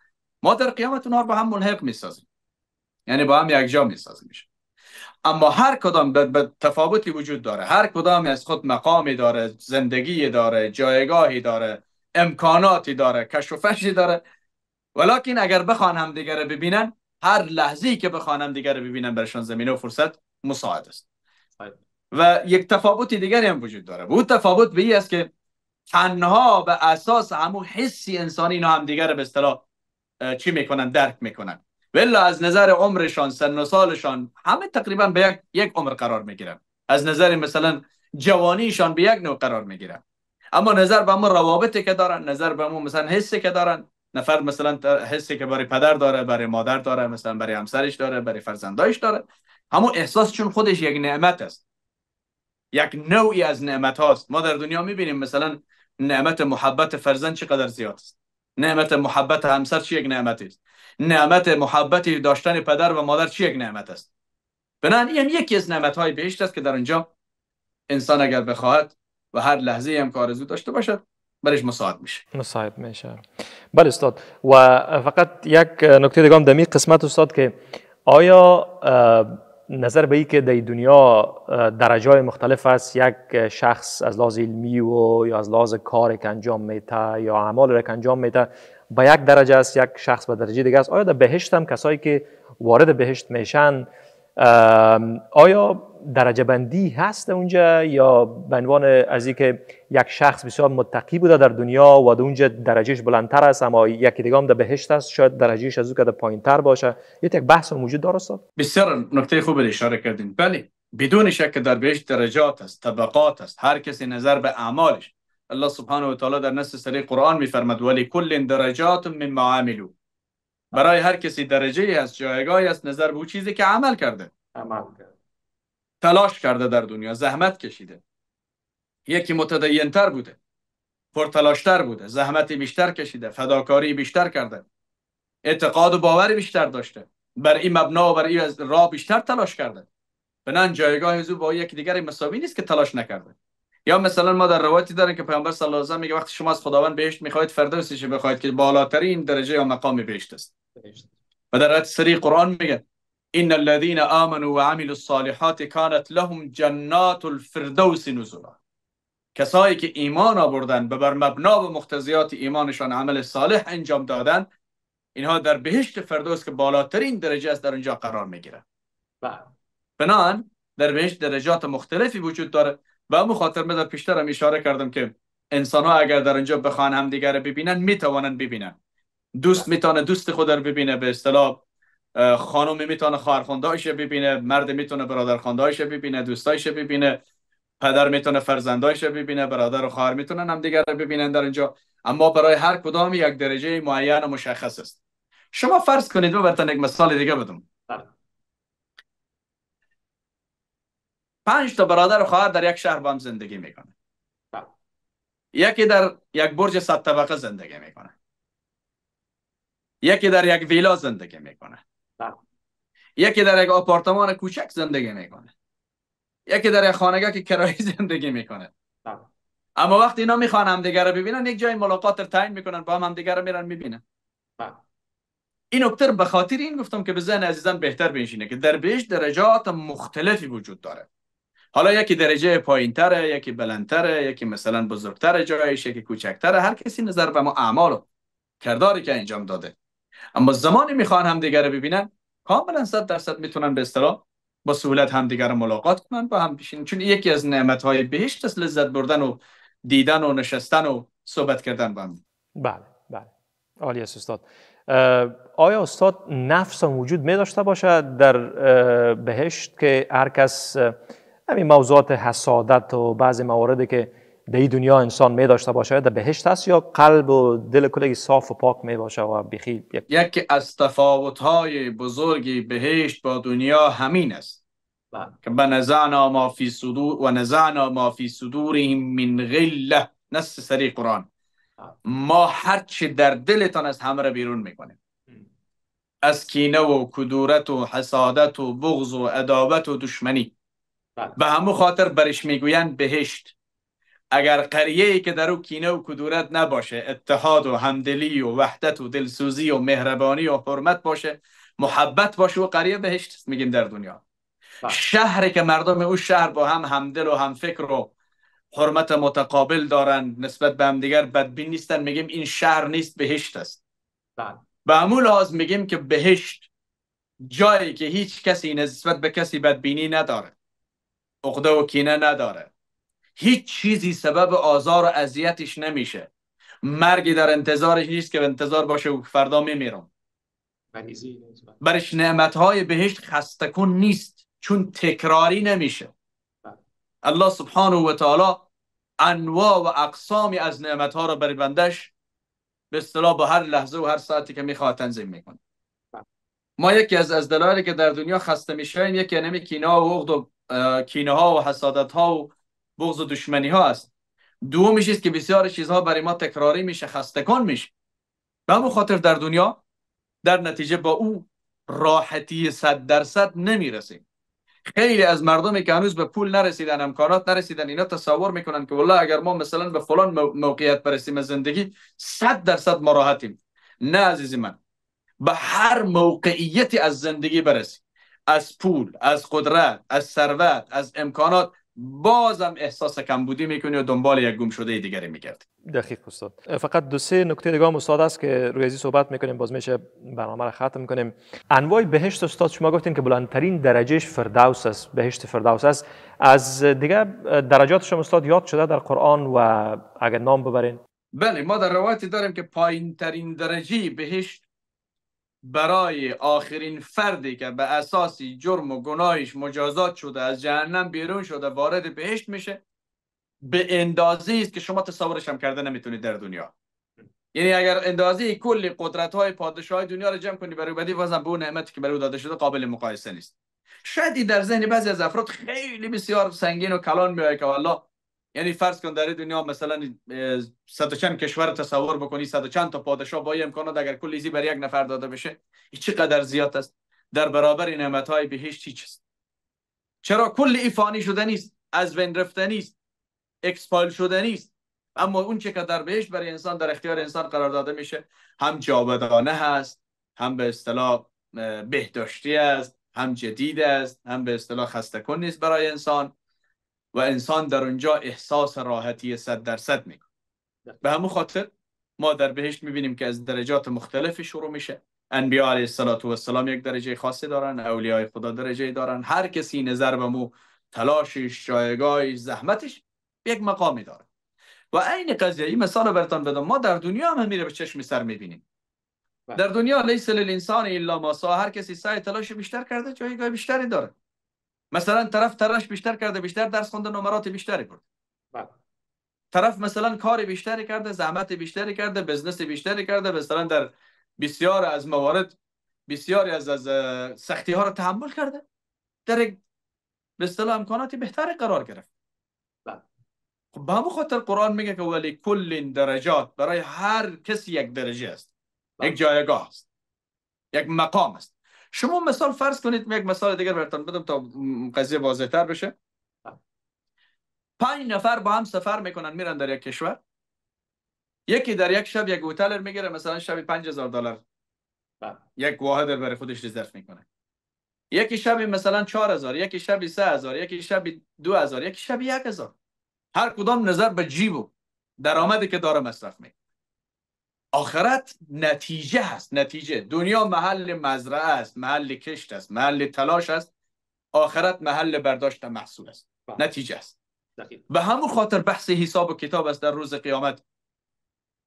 ما در قیامت اونا رو با هم ملحق میسازیم یعنی با هم یک جا میسازیم اما هر کدام به تفاوتی وجود داره هر کدام از خود مقامی داره زندگی داره جایگاهی داره امکاناتی داره کشفشی داره ولیکن اگر بخوان هم دیگه ببینن هر لحظی که بخوان هم رو ببینن برشان زمینه و فرصت مساعد است و یک تفاوتی دیگری هم وجود داره و تفاوت به است که تنها به اساس همون حسی انسانی اینا هم دیگر به اصطلاح چی میکنن درک میکنن ولا از نظر عمرشان سن و سالشان همه تقریبا به یک, یک عمر قرار میگیرن از نظر مثلا جوانیشان به یک نوع قرار میگیرن اما نظر به همون روابطی که دارن نظر به همون مثلا حسی که دارن نفر مثلا حسی که برای پدر داره برای مادر داره مثلا برای همسرش داره برای فرزندایش داره همون احساس چون خودش یک نعمت است یک نوعی از نعمت هاست ما در دنیا میبینیم مثلا نعمت محبت فرزند چقدر زیاد است نعمت محبت همسر چی یک نعمت است نعمت محبت داشتن پدر و مادر چی یک نعمت است بنان این یکی از نعمت های بهشت است که در اونجا انسان اگر بخواهد و هر لحظه هم که آرزو داشته باشد برش مساعد میشه مساعد میشه بله استاد و فقط یک نکته دیگه هم قسمت استاد که آیا نظر به ای که در دنیا درجه مختلف است یک شخص از لحاظ علمی و یا از لحاظ کاری که انجام میته یا اعمال را که انجام میته به یک درجه است یک شخص به درجه دیگه است آیا در بهشت هم کسایی که وارد بهشت میشن آیا درجه بندی هست اونجا یا به عنوان از اینکه یک شخص بسیار متقی بوده در دنیا و در اونجا درجهش بلندتر است اما یکی دیگه هم در بهشت است شاید درجهش از او که پایینتر باشه یه تک بحث موجود داره است بسیار نکته خوب اشاره کردین بله بدون شک در بهشت درجات است طبقات است هر کسی نظر به اعمالش الله سبحانه و تعالی در نص سری قرآن میفرماد ولی کل درجات من عملو برای هر کسی درجه ای از جایگاهی از نظر به او چیزی که عمل کرده عمل کرده تلاش کرده در دنیا زحمت کشیده یکی متدینتر بوده پرتلاشتر بوده زحمت بیشتر کشیده فداکاری بیشتر کرده اعتقاد و باور بیشتر داشته بر این مبنا و بر این راه بیشتر تلاش کرده بنان جایگاه او با یک دیگر مساوی نیست که تلاش نکرده یا مثلا ما در روایتی داریم که پیامبر صلی الله علیه و میگه وقتی شما از خداوند بهشت میخواهید فردوسیش بخواید که بالاترین درجه یا مقام بهشت است و در سری قرآن میگه این الذین آمنوا و عمل الصالحات کانت لهم جنات الفردوس نزولا کسایی که ایمان آوردن به بر مبنا و مختزیات ایمانشان عمل صالح انجام دادن اینها در بهشت فردوس که بالاترین درجه است در اونجا قرار میگیرن بله. بنان در بهشت درجات مختلفی وجود داره و همون خاطر پیشترم اشاره کردم که انسان ها اگر در اونجا بخوان همدیگر ببینن میتوانن ببینن دوست میتونه دوست خود رو ببینه به اصطلاح خانم میتونه رو ببینه مرد میتونه برادرخوندهاش ببینه دوستایش ببینه پدر میتونه فرزندایش ببینه برادر و خواهر میتونن هم دیگر رو ببینن در اینجا اما برای هر کدام یک درجه معین و مشخص است شما فرض کنید ببرتن یک مثال دیگه بدم بله. پنج تا برادر و خواهر در یک شهر با هم زندگی میکنه بله. یکی در یک برج صد طبقه زندگی میکنه یکی در یک ویلا زندگی میکنه بله. یکی در یک آپارتمان کوچک زندگی میکنه یکی در یک خانگاه که کرایه (laughs) زندگی میکنه بله. اما وقتی اینا میخوان همدیگر رو ببینن یک جای ملاقات رو تعیین میکنن با هم همدیگر رو میرن میبینن بله. این نکته به خاطر این گفتم که به ذهن عزیزان بهتر بنشینه که در بهش درجات مختلفی وجود داره حالا یکی درجه تره، یکی بلندتره یکی مثلا بزرگتر جایش یکی کوچکتره هر کسی نظر به ما اعمال کرداری که انجام داده اما زمانی میخوان همدیگر رو ببینن کاملا صد درصد میتونن به اصطلاح با سهولت همدیگر ملاقات کنن با هم پیشین چون یکی از نعمت های بهشت است لذت بردن و دیدن و نشستن و صحبت کردن با هم بله بله عالی است استاد آیا استاد نفس هم وجود می داشته باشد در بهشت که هر کس همین موضوعات حسادت و بعضی مواردی که در این دنیا انسان می داشته باشه در بهشت است یا قلب و دل کلگی صاف و پاک می باشه و بخی یکی از های بزرگ بهشت با دنیا همین است بله. که بنزانا ما فی صدور و نزانا ما فی صدورهم من غله نص سری قرآن بله. ما هرچی در دلتان از همه را بیرون میکنیم از کینه و کدورت و حسادت و بغض و عداوت و دشمنی بله. به همه خاطر برش میگویند بهشت اگر قریه ای که در او کینه و کدورت نباشه اتحاد و همدلی و وحدت و دلسوزی و مهربانی و حرمت باشه محبت باشه و قریه بهشت میگیم در دنیا بله. شهری که مردم او شهر با هم همدل و هم فکر و حرمت متقابل دارن نسبت به همدیگر بدبین نیستن میگیم این شهر نیست بهشت است به همون لحاظ میگیم که بهشت جایی که هیچ کسی نسبت به کسی بدبینی نداره عقده و کینه نداره هیچ چیزی سبب آزار و اذیتش نمیشه مرگی در انتظارش نیست که انتظار باشه و فردا میمیرم برش نعمت های بهشت خسته نیست چون تکراری نمیشه بله. الله سبحانه و تعالی انواع و اقسامی از نعمت ها رو برای بندش به اصطلاح به هر لحظه و هر ساعتی که میخواد تنظیم میکنه بله. ما یکی از از دلایلی که در دنیا خسته میشیم یکی نمی یعنی کینه و عقد و کینه ها و حسادت ها و بغض و دشمنی ها است دومیش است که بسیار چیزها برای ما تکراری میشه خستکان میشه به همون خاطر در دنیا در نتیجه با او راحتی صد درصد نمیرسیم خیلی از مردمی که هنوز به پول نرسیدن امکانات نرسیدن اینا تصور میکنن که والله اگر ما مثلا به فلان موقعیت برسیم از زندگی صد درصد ما راحتیم نه عزیزی من به هر موقعیتی از زندگی برسیم از پول از قدرت از ثروت از امکانات بازم احساس کمبودی میکنی و دنبال یک گم شده دیگری میگردی دقیق استاد فقط دو سه نکته دیگه هم استاد است که روی صحبت میکنیم باز میشه برنامه را ختم کنیم انواع بهشت استاد شما گفتین که بلندترین درجهش فردوس است بهشت فردوس است از دیگه درجات شما استاد یاد شده در قرآن و اگر نام ببرین بله ما در روایتی داریم که پایین ترین درجه بهشت برای آخرین فردی که به اساسی جرم و گناهش مجازات شده از جهنم بیرون شده وارد بهشت میشه به اندازه است که شما تصورش هم کرده نمیتونید در دنیا یعنی اگر اندازه کلی قدرت های پادشاه های دنیا رو جمع کنی برای بدی وازم به اون نعمتی که برای داده شده قابل مقایسه نیست شاید در ذهن بعضی از افراد خیلی بسیار سنگین و کلان میاد که والله یعنی فرض کن در دنیا مثلا صد چند کشور تصور بکنی صد چند تا پادشاه با این امکانات اگر کل ایزی بر یک نفر داده بشه چقدر زیاد است در برابر این نعمت های بهش هیچ است چرا کل ایفانی فانی شدنی است از بین رفتنی نیست اکسپایل شده نیست اما اون چه که در بهش برای انسان در اختیار انسان قرار داده میشه هم جاودانه هست هم به اصطلاح بهداشتی است هم جدید است هم به اصطلاح خسته کن نیست برای انسان و انسان در اونجا احساس راحتی صد درصد میکنه به همون خاطر ما در بهشت میبینیم که از درجات مختلفی شروع میشه انبیاء علیه السلام و السلام یک درجه خاصی دارن اولیاء خدا درجه دارن هر کسی نظر به مو تلاشش جایگاهش زحمتش یک مقامی داره و عین قضیه این مثال برتان بدم ما در دنیا هم میره به چشم سر میبینیم بله. در دنیا لیس للانسان الا ما سا هر کسی سعی تلاش بیشتر کرده جایگاه بیشتری داره مثلا طرف ترش بیشتر کرده بیشتر درس خونده نمرات بیشتری برده بله. طرف مثلا کار بیشتری کرده زحمت بیشتری کرده بزنس بیشتری کرده مثلا در بسیار از موارد بسیاری از از سختی ها رو تحمل کرده در به اصطلاح امکاناتی بهتری قرار گرفت بله. خب به خاطر قرآن میگه که ولی کل درجات برای هر کسی یک درجه است بله. یک جایگاه است یک مقام است شما مثال فرض کنید یک مثال دیگر براتون بدم تا قضیه واضح تر بشه پنج نفر با هم سفر میکنن میرن در یک کشور یکی در یک شب یک هتل میگیره مثلا شب 5000 دلار بله. یک واحد برای خودش رزرو میکنه یکی شب مثلا 4000 یکی شب 3000 یکی شب 2000 یکی شب 1000 هر کدام نظر به جیب و درآمدی که داره مصرف میکنه آخرت نتیجه هست نتیجه دنیا محل مزرعه است محل کشت است محل تلاش است آخرت محل برداشت محصول است بله. نتیجه است به همون خاطر بحث حساب و کتاب است در روز قیامت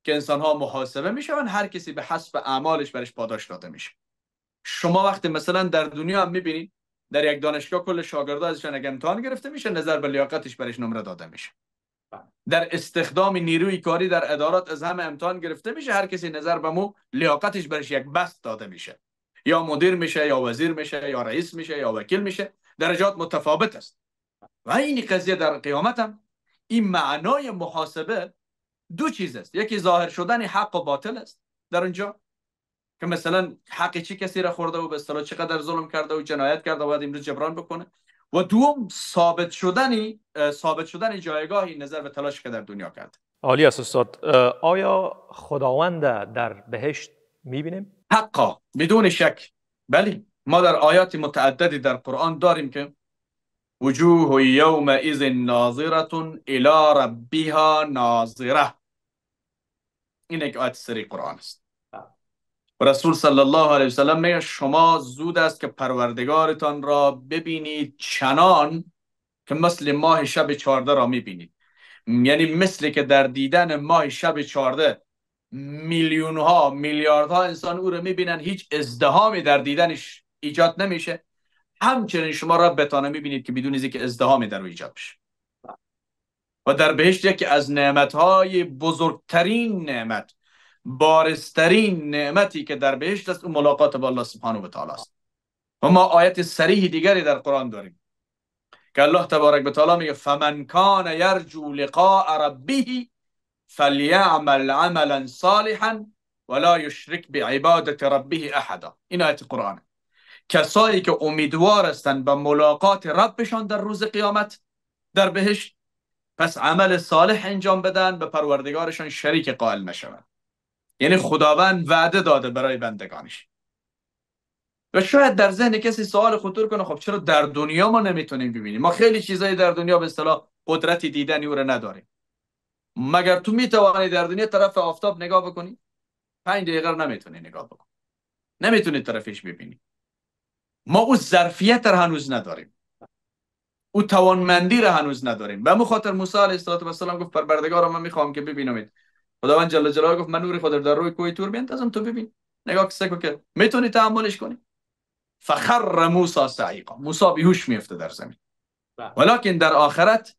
که انسان ها محاسبه شوند هر کسی به حسب اعمالش برش پاداش داده میشه شما وقتی مثلا در دنیا هم میبینید در یک دانشگاه کل شاگردا ازشان اگر امتحان گرفته میشه نظر به لیاقتش برش نمره داده میشه در استخدام نیروی کاری در ادارات از همه امتحان گرفته میشه هر کسی نظر به مو لیاقتش برش یک بست داده میشه یا مدیر میشه یا وزیر میشه یا رئیس میشه یا وکیل میشه درجات متفاوت است و این قضیه در قیامت هم این معنای محاسبه دو چیز است یکی ظاهر شدن حق و باطل است در اونجا که مثلا حق چی کسی را خورده و به اصطلاح چقدر ظلم کرده و جنایت کرده و باید امروز جبران بکنه و دوم ثابت شدنی ثابت شدن جایگاهی نظر به تلاش که در دنیا کرد عالی است استاد آیا خداوند در بهشت میبینیم حقا بدون شک بله ما در آیات متعددی در قرآن داریم که وجوه از ناظرت الی ربها ناظره این یک آیت سری قرآن است رسول صلی الله علیه وسلم میگه شما زود است که پروردگارتان را ببینید چنان که مثل ماه شب چارده را میبینید یعنی مثل که در دیدن ماه شب چارده میلیون ها میلیارد ها انسان او را میبینن هیچ ازدهامی در دیدنش ایجاد نمیشه همچنین شما را ربتان میبینید که بدون اینکه ازدهامی در او ایجاد بشه و در بهشت یکی از های بزرگترین نعمت بارسترین نعمتی که در بهشت است اون ملاقات با الله سبحانه و تعالی است و ما آیت سریح دیگری در قرآن داریم که الله تبارک و تعالی میگه فمن کان یرجو لقاء ربه فلیعمل عملا صالحا ولا یشرک به عبادت ربه احدا این آیت قرآن. کسایی که امیدوار هستند به ملاقات ربشان در روز قیامت در بهشت پس عمل صالح انجام بدن به پروردگارشان شریک قائل نشوند یعنی خداوند وعده داده برای بندگانش و شاید در ذهن کسی سوال خطور کنه خب چرا در دنیا ما نمیتونیم ببینیم ما خیلی چیزایی در دنیا به اصطلاح قدرت دیدنی او را نداریم مگر تو میتوانی در دنیا طرف آفتاب نگاه بکنی پنج دقیقه رو نمیتونی نگاه بکنی نمیتونی طرفش ببینی ما او ظرفیت رو هنوز نداریم او توانمندی رو هنوز نداریم به خاطر موسی علیه السلام گفت پروردگارا من میخوام که ببینمید خداوند جل جلاله گفت من نور خود در روی کوی تور ازم تو ببین نگاه سکو که میتونی تعاملش کنی فخر موسی سعیقا موسی بیهوش میفته در زمین بله. ولکن در آخرت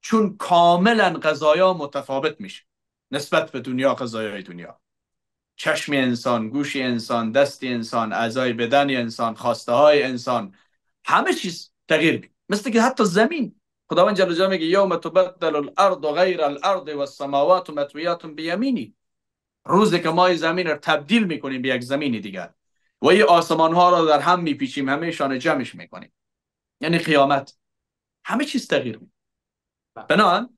چون کاملا قضایا متفاوت میشه نسبت به دنیا قضایای دنیا چشم انسان گوش انسان دست انسان اعضای بدن انسان خواسته های انسان همه چیز تغییر می مثل که حتی زمین خداوند جل جلاله میگه یوم تبدل الارض غیر الارض و السماوات مطویات بیمینی روزی که ما زمین رو تبدیل میکنیم به یک زمین دیگر و این آسمان ها را در هم میپیچیم همه شانه جمعش میکنیم یعنی قیامت همه چیز تغییر میکنه بنا بله.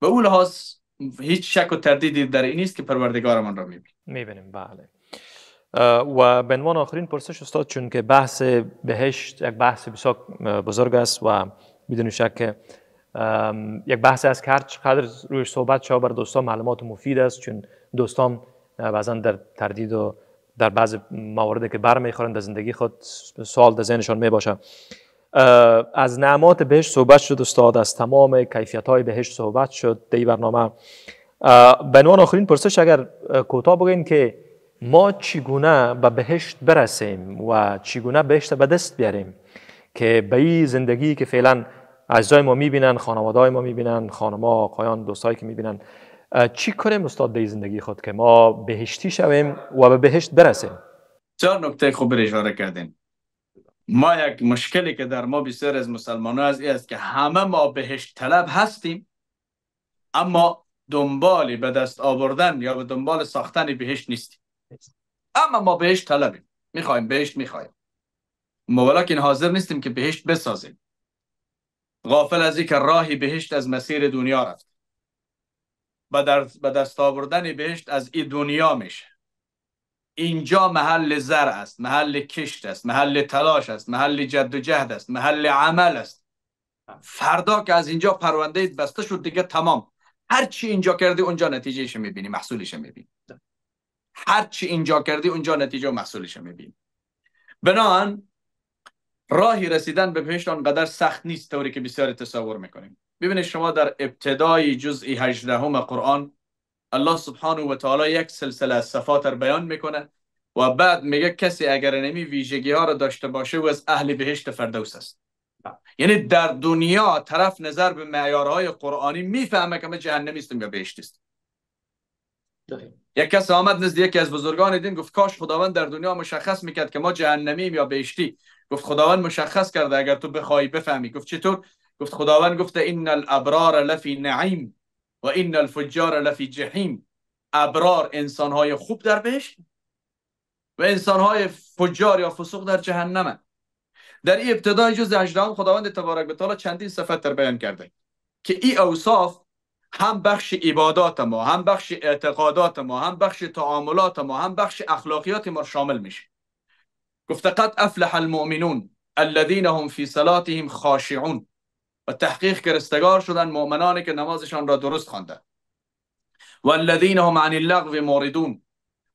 به اون لحاظ هیچ شک و تردیدی در این نیست که پروردگارمان را میبینیم میبینیم بله و به عنوان آخرین پرسش استاد چون که بحث بهشت یک بحث بسیار بزرگ است و بدون شک یک بحث است که هر چقدر روش صحبت شد بر دوستان معلومات مفید است چون دوستان بعضا در تردید و در بعض موارد که بر میخورن در زندگی خود سوال در ذهنشان می باشه از نعمات بهش صحبت شد استاد از تمام کیفیت های بهش صحبت شد دی برنامه به آخرین پرسش اگر کوتاه بگین که ما چگونه به بهشت برسیم و چگونه بهشت به دست بیاریم که به این زندگی که فعلا اجزای ما میبینن خانواده های ما میبینن خانما آقایان دوستایی که میبینن چی کنیم استاد به زندگی خود که ما بهشتی شویم و به بهشت برسیم چهار نکته خوب اشاره کردیم ما یک مشکلی که در ما بسیار از مسلمان این است که همه ما بهشت طلب هستیم اما دنبالی به دست آوردن یا به دنبال ساختن بهشت نیستیم اما ما بهشت طلبیم میخوایم بهشت میخوایم ما ولیکن حاضر نیستیم که بهشت بسازیم غافل از که راهی بهشت از مسیر دنیا رفت به دست آوردن بهشت از ای دنیا میشه اینجا محل زر است محل کشت است محل تلاش است محل جد و جهد است محل عمل است فردا که از اینجا پرونده بسته شد دیگه تمام هر چی اینجا کردی اونجا نتیجهش میبینی محصولش میبینی هر چی اینجا کردی اونجا نتیجه و محصولش میبینی بنان راهی رسیدن به بهشت آنقدر سخت نیست طوری که بسیاری تصور میکنیم ببینید شما در ابتدای جزء 18 هم قرآن الله سبحانه و تعالی یک سلسله از صفات رو بیان میکنه و بعد میگه کسی اگر نمی ویژگی ها رو داشته باشه و از اهل بهشت فردوس است یعنی در دنیا طرف نظر به معیارهای قرآنی میفهمه که ما جهنمی هستیم یا بهشت یک کس آمد نزد یکی از بزرگان دین گفت کاش خداوند در دنیا مشخص میکرد که ما جهنمیم یا بهشتی گفت خداوند مشخص کرده اگر تو بخوای بفهمی گفت چطور گفت خداوند گفته ان الابرار لفی نعیم و ان الفجار لفی جحیم ابرار انسانهای خوب در بهش و انسانهای فجار یا فسوق در جهنمه در این ابتدای جز 18 خداوند تبارک به چندین صفت در بیان کرده که این اوصاف هم بخش عبادات ما هم بخش اعتقادات ما هم بخش تعاملات ما هم بخش اخلاقیات ما شامل میشه گفته قد افلح المؤمنون الذين هم فی صلاتهم خاشعون و تحقیق کرستگار شدن مؤمنانی که نمازشان را درست خوانده الذین هم عن اللغو موردون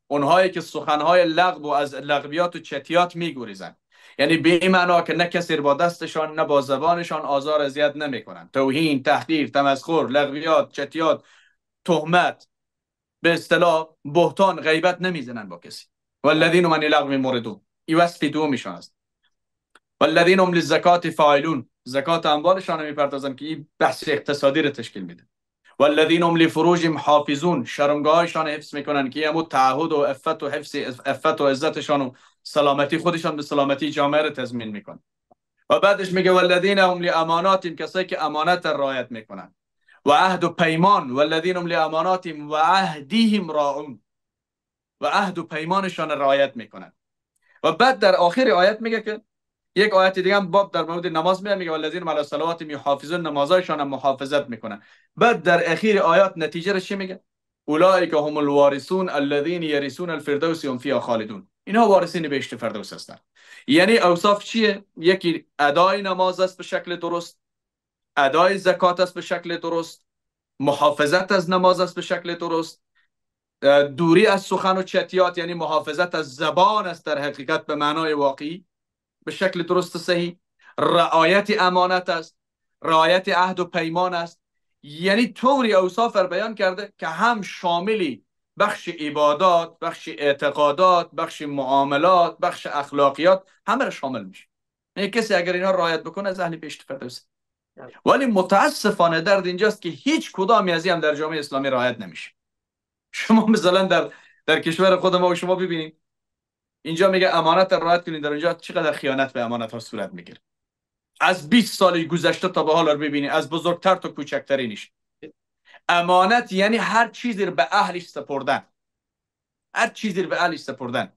اونهایی که سخنهای لغو و از لغویات و چتیات میگوریزن یعنی به این معنا که نه کسی با دستشان نه با زبانشان آزار اذیت نمیکنن توهین تحقیر تمسخر لغویات چتیات تهمت به اصطلاح بهتان غیبت نمیزنن با کسی والذین من لغو موردون این وصف دومشان است والذین هم للزکات فاعلون زکات اموالشان رو میپردازن که این بحث اقتصادی رو تشکیل میده والذین هم لفروجهم حافظون شرمگاهشان حفظ میکنن که امو تعهد و افت و حفظ افت و عزتشان و سلامتی خودشان به سلامتی جامعه رو تضمین میکنن و بعدش میگه والذین هم اماناتیم کسایی که امانت رعایت میکنن و عهد و پیمان والذین هم و عهدیهم راعون و عهد و پیمانشان رعایت میکنن و بعد در آخر آیت میگه که یک آیت دیگه هم باب در مورد نماز میگه میگه والذین علی الصلوات میحافظون نمازایشان هم محافظت میکنن بعد در اخیر آیات نتیجه چی میگه اولئک هم الوارثون الذین یرثون الفردوس هم فیها خالدون اینا وارثین بهشت فردوس هستن یعنی اوصاف چیه یکی ادای نماز است به شکل درست ادای زکات است به شکل درست محافظت از نماز است به شکل درست دوری از سخن و چتیات یعنی محافظت از زبان است در حقیقت به معنای واقعی به شکل درست صحیح رعایت امانت است رعایت عهد و پیمان است یعنی طوری اوصافر بیان کرده که هم شاملی بخش عبادات بخش اعتقادات بخش معاملات بخش اخلاقیات همه را شامل میشه یعنی کسی اگر اینا رعایت بکنه از اهل بهشت بله. ولی متاسفانه درد اینجاست که هیچ کدامی از هم در جامعه اسلامی رعایت نمیشه شما مثلا در در کشور خود ما و شما ببینید اینجا میگه امانت را رعایت کنید در اینجا چقدر خیانت به امانت ها صورت میگیره از 20 سال گذشته تا به حال رو ببینید، از بزرگتر تا کوچکترینش امانت یعنی هر چیزی رو به اهلش سپردن هر چیزی رو به اهلش سپردن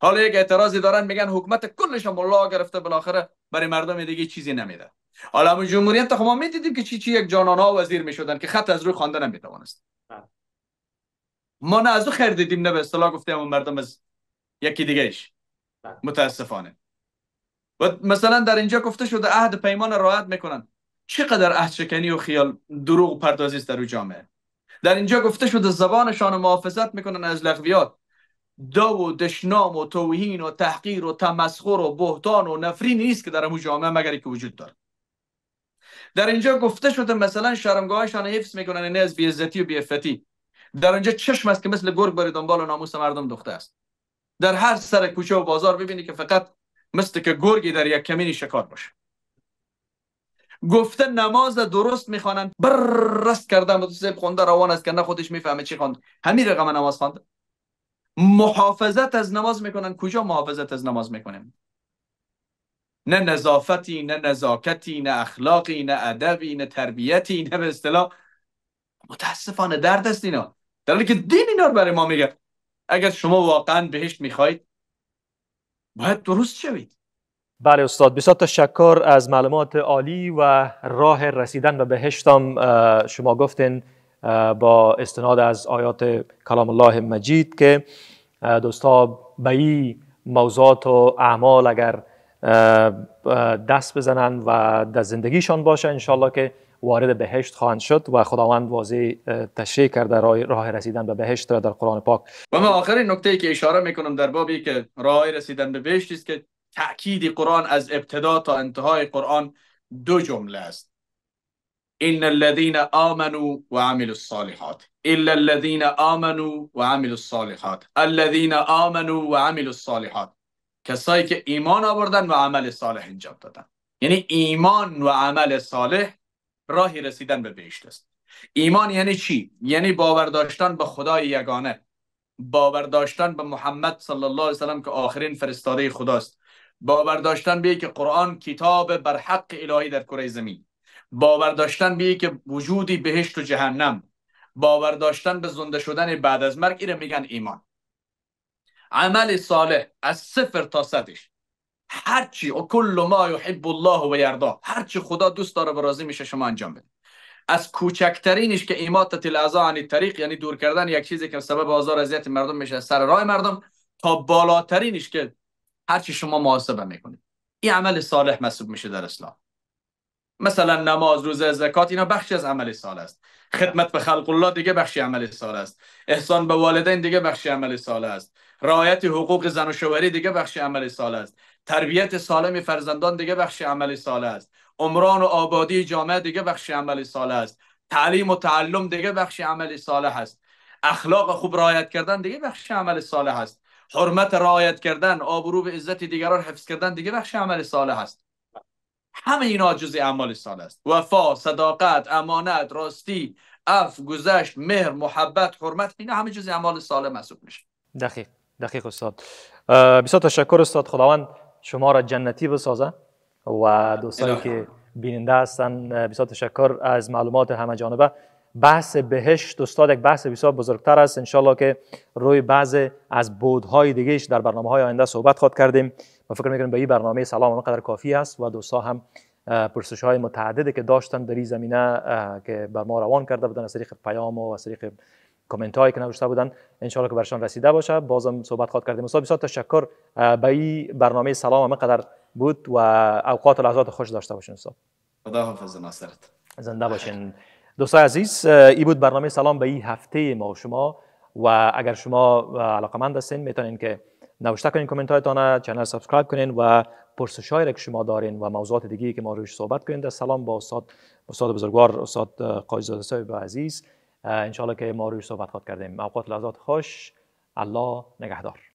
حالا یک اعتراضی دارن میگن حکومت کلش هم الله گرفته بالاخره برای مردم دیگه چیزی نمیده حالا جمهوریت خب ما میدیدیم که چی چی یک ها وزیر میشدن که خط از روی خوانده نمیتوانست بله. ما نه از او خیر دیدیم نه به اصطلاح گفتیم اون مردم از یکی دیگه ایش بله. متاسفانه و مثلا در اینجا گفته شده عهد پیمان راحت میکنن چقدر عهد شکنی و خیال دروغ پردازی است در جامعه در اینجا گفته شده زبانشان محافظت میکنن از لغویات دو و دشنام و توهین و تحقیر و تمسخر و بهتان و نفری نیست که در اون جامعه مگر که وجود داره در اینجا گفته شده مثلا شرمگاهشان حفظ میکنن نه از بیعزتی و بیعفتی در آنجا چشم است که مثل گرگ بر دنبال و ناموس مردم دخته است در هر سر کوچه و بازار ببینی که فقط مثل که گرگی در یک کمینی شکار باشه گفته نماز درست میخوانند کردم کرده سیب خونده روان است که نه خودش میفهمه چی خوند همین رقم نماز خونده محافظت از نماز میکنن کجا محافظت از نماز میکنیم نه نظافتی نه نزاکتی نه اخلاقی نه ادبی نه تربیتی نه به اصطلاح متاسفانه درد است اینا در حالی که دین اینا برای ما میگه اگر شما واقعا بهشت میخواید باید درست شوید بله استاد بسیار تشکر از معلومات عالی و راه رسیدن به بهشتم شما گفتین با استناد از آیات کلام الله مجید که دوستا به این موضوعات و اعمال اگر دست بزنن و در زندگیشان باشه انشالله که وارد بهشت خواهند شد و خداوند واضح تشریح کرده راه, راه رسیدن به بهشت را در قرآن پاک و ما آخرین نکته ای که اشاره میکنم در بابی که راه رسیدن به بهشت است که تأکید قرآن از ابتدا تا انتهای قرآن دو جمله است ان الذين امنوا وعملوا الصالحات الا الذين امنوا وعملوا الصالحات الذين امنوا وعملوا الصالحات کسایی که ایمان آوردن و عمل صالح انجام دادن یعنی ایمان و عمل صالح راهی رسیدن به بهشت است ایمان یعنی چی یعنی باور داشتن به خدای یگانه باور داشتن به محمد صلی الله علیه وسلم که آخرین فرستاده خداست باور داشتن به که قرآن کتاب بر حق الهی در کره زمین باور داشتن به که وجودی بهشت و جهنم باور داشتن به زنده شدن بعد از مرگ ایره میگن ایمان عمل صالح از صفر تا صدش هرچی و کل ما یحب الله و یردا هرچی خدا دوست داره و راضی میشه شما انجام بده از کوچکترینش که تل الاعضاء عن طریق یعنی دور کردن یک چیزی که سبب آزار اذیت مردم میشه سر راه مردم تا بالاترینش که هرچی شما محاسبه میکنید این عمل صالح محسوب میشه در اسلام مثلا نماز روزه زکات اینا بخشی از عمل صالح است خدمت به خلق الله دیگه بخشی عمل صالح است احسان به والدین دیگه بخشی عمل سال است رعایت حقوق زن و شوهری دیگه بخش عمل سال است تربیت سالم فرزندان دیگه بخش عمل سال است عمران و آبادی جامعه دیگه بخش عمل سال است تعلیم و تعلم دیگه بخش عمل صالح است اخلاق خوب رعایت کردن دیگه بخش عمل صالح است حرمت رعایت کردن آبرو و عزت دیگران حفظ کردن دیگه بخش عمل صالح است همه اینا جزء اعمال صالح است وفا صداقت امانت راستی اف، گذشت مهر محبت حرمت اینا همه جزء اعمال صالح محسوب میشه دقیق دقیق استاد بسیار تشکر استاد خداوند شما را جنتی بسازه و دوستایی که بیننده هستن بسیار تشکر از معلومات همه جانبه بحث بهش استاد یک بحث بسیار بزرگتر است انشالله که روی بعض از بودهای دیگهش در برنامه های آینده صحبت خواهد کردیم و فکر میکنیم به این برنامه سلام قدر کافی است و دوستا هم پرسش های متعددی که داشتن در این زمینه که بر ما روان کرده بودن از طریق پیام و از طریق کامنت هایی که نوشته بودن ان که برشان رسیده باشه بازم صحبت خاط کردیم استاد بسیار تشکر به این برنامه سلام همه قدر بود و اوقات و لحظات خوش داشته باشین استاد خدا حافظ نصرت زنده باشین دوستای عزیز این بود برنامه سلام به این هفته ما و شما و اگر شما علاقمند هستین میتونین که نوشته کنین کامنت هایتان چنل سابسکرایب کنین و پرسش هایی که شما دارین و موضوعات دیگه که ما روش صحبت کنین در سلام با استاد استاد بزرگوار استاد قاضی زاده عزیز انشاءالله که ما روی صحبت خواد کردیم اوقات لحظات خوش الله نگهدار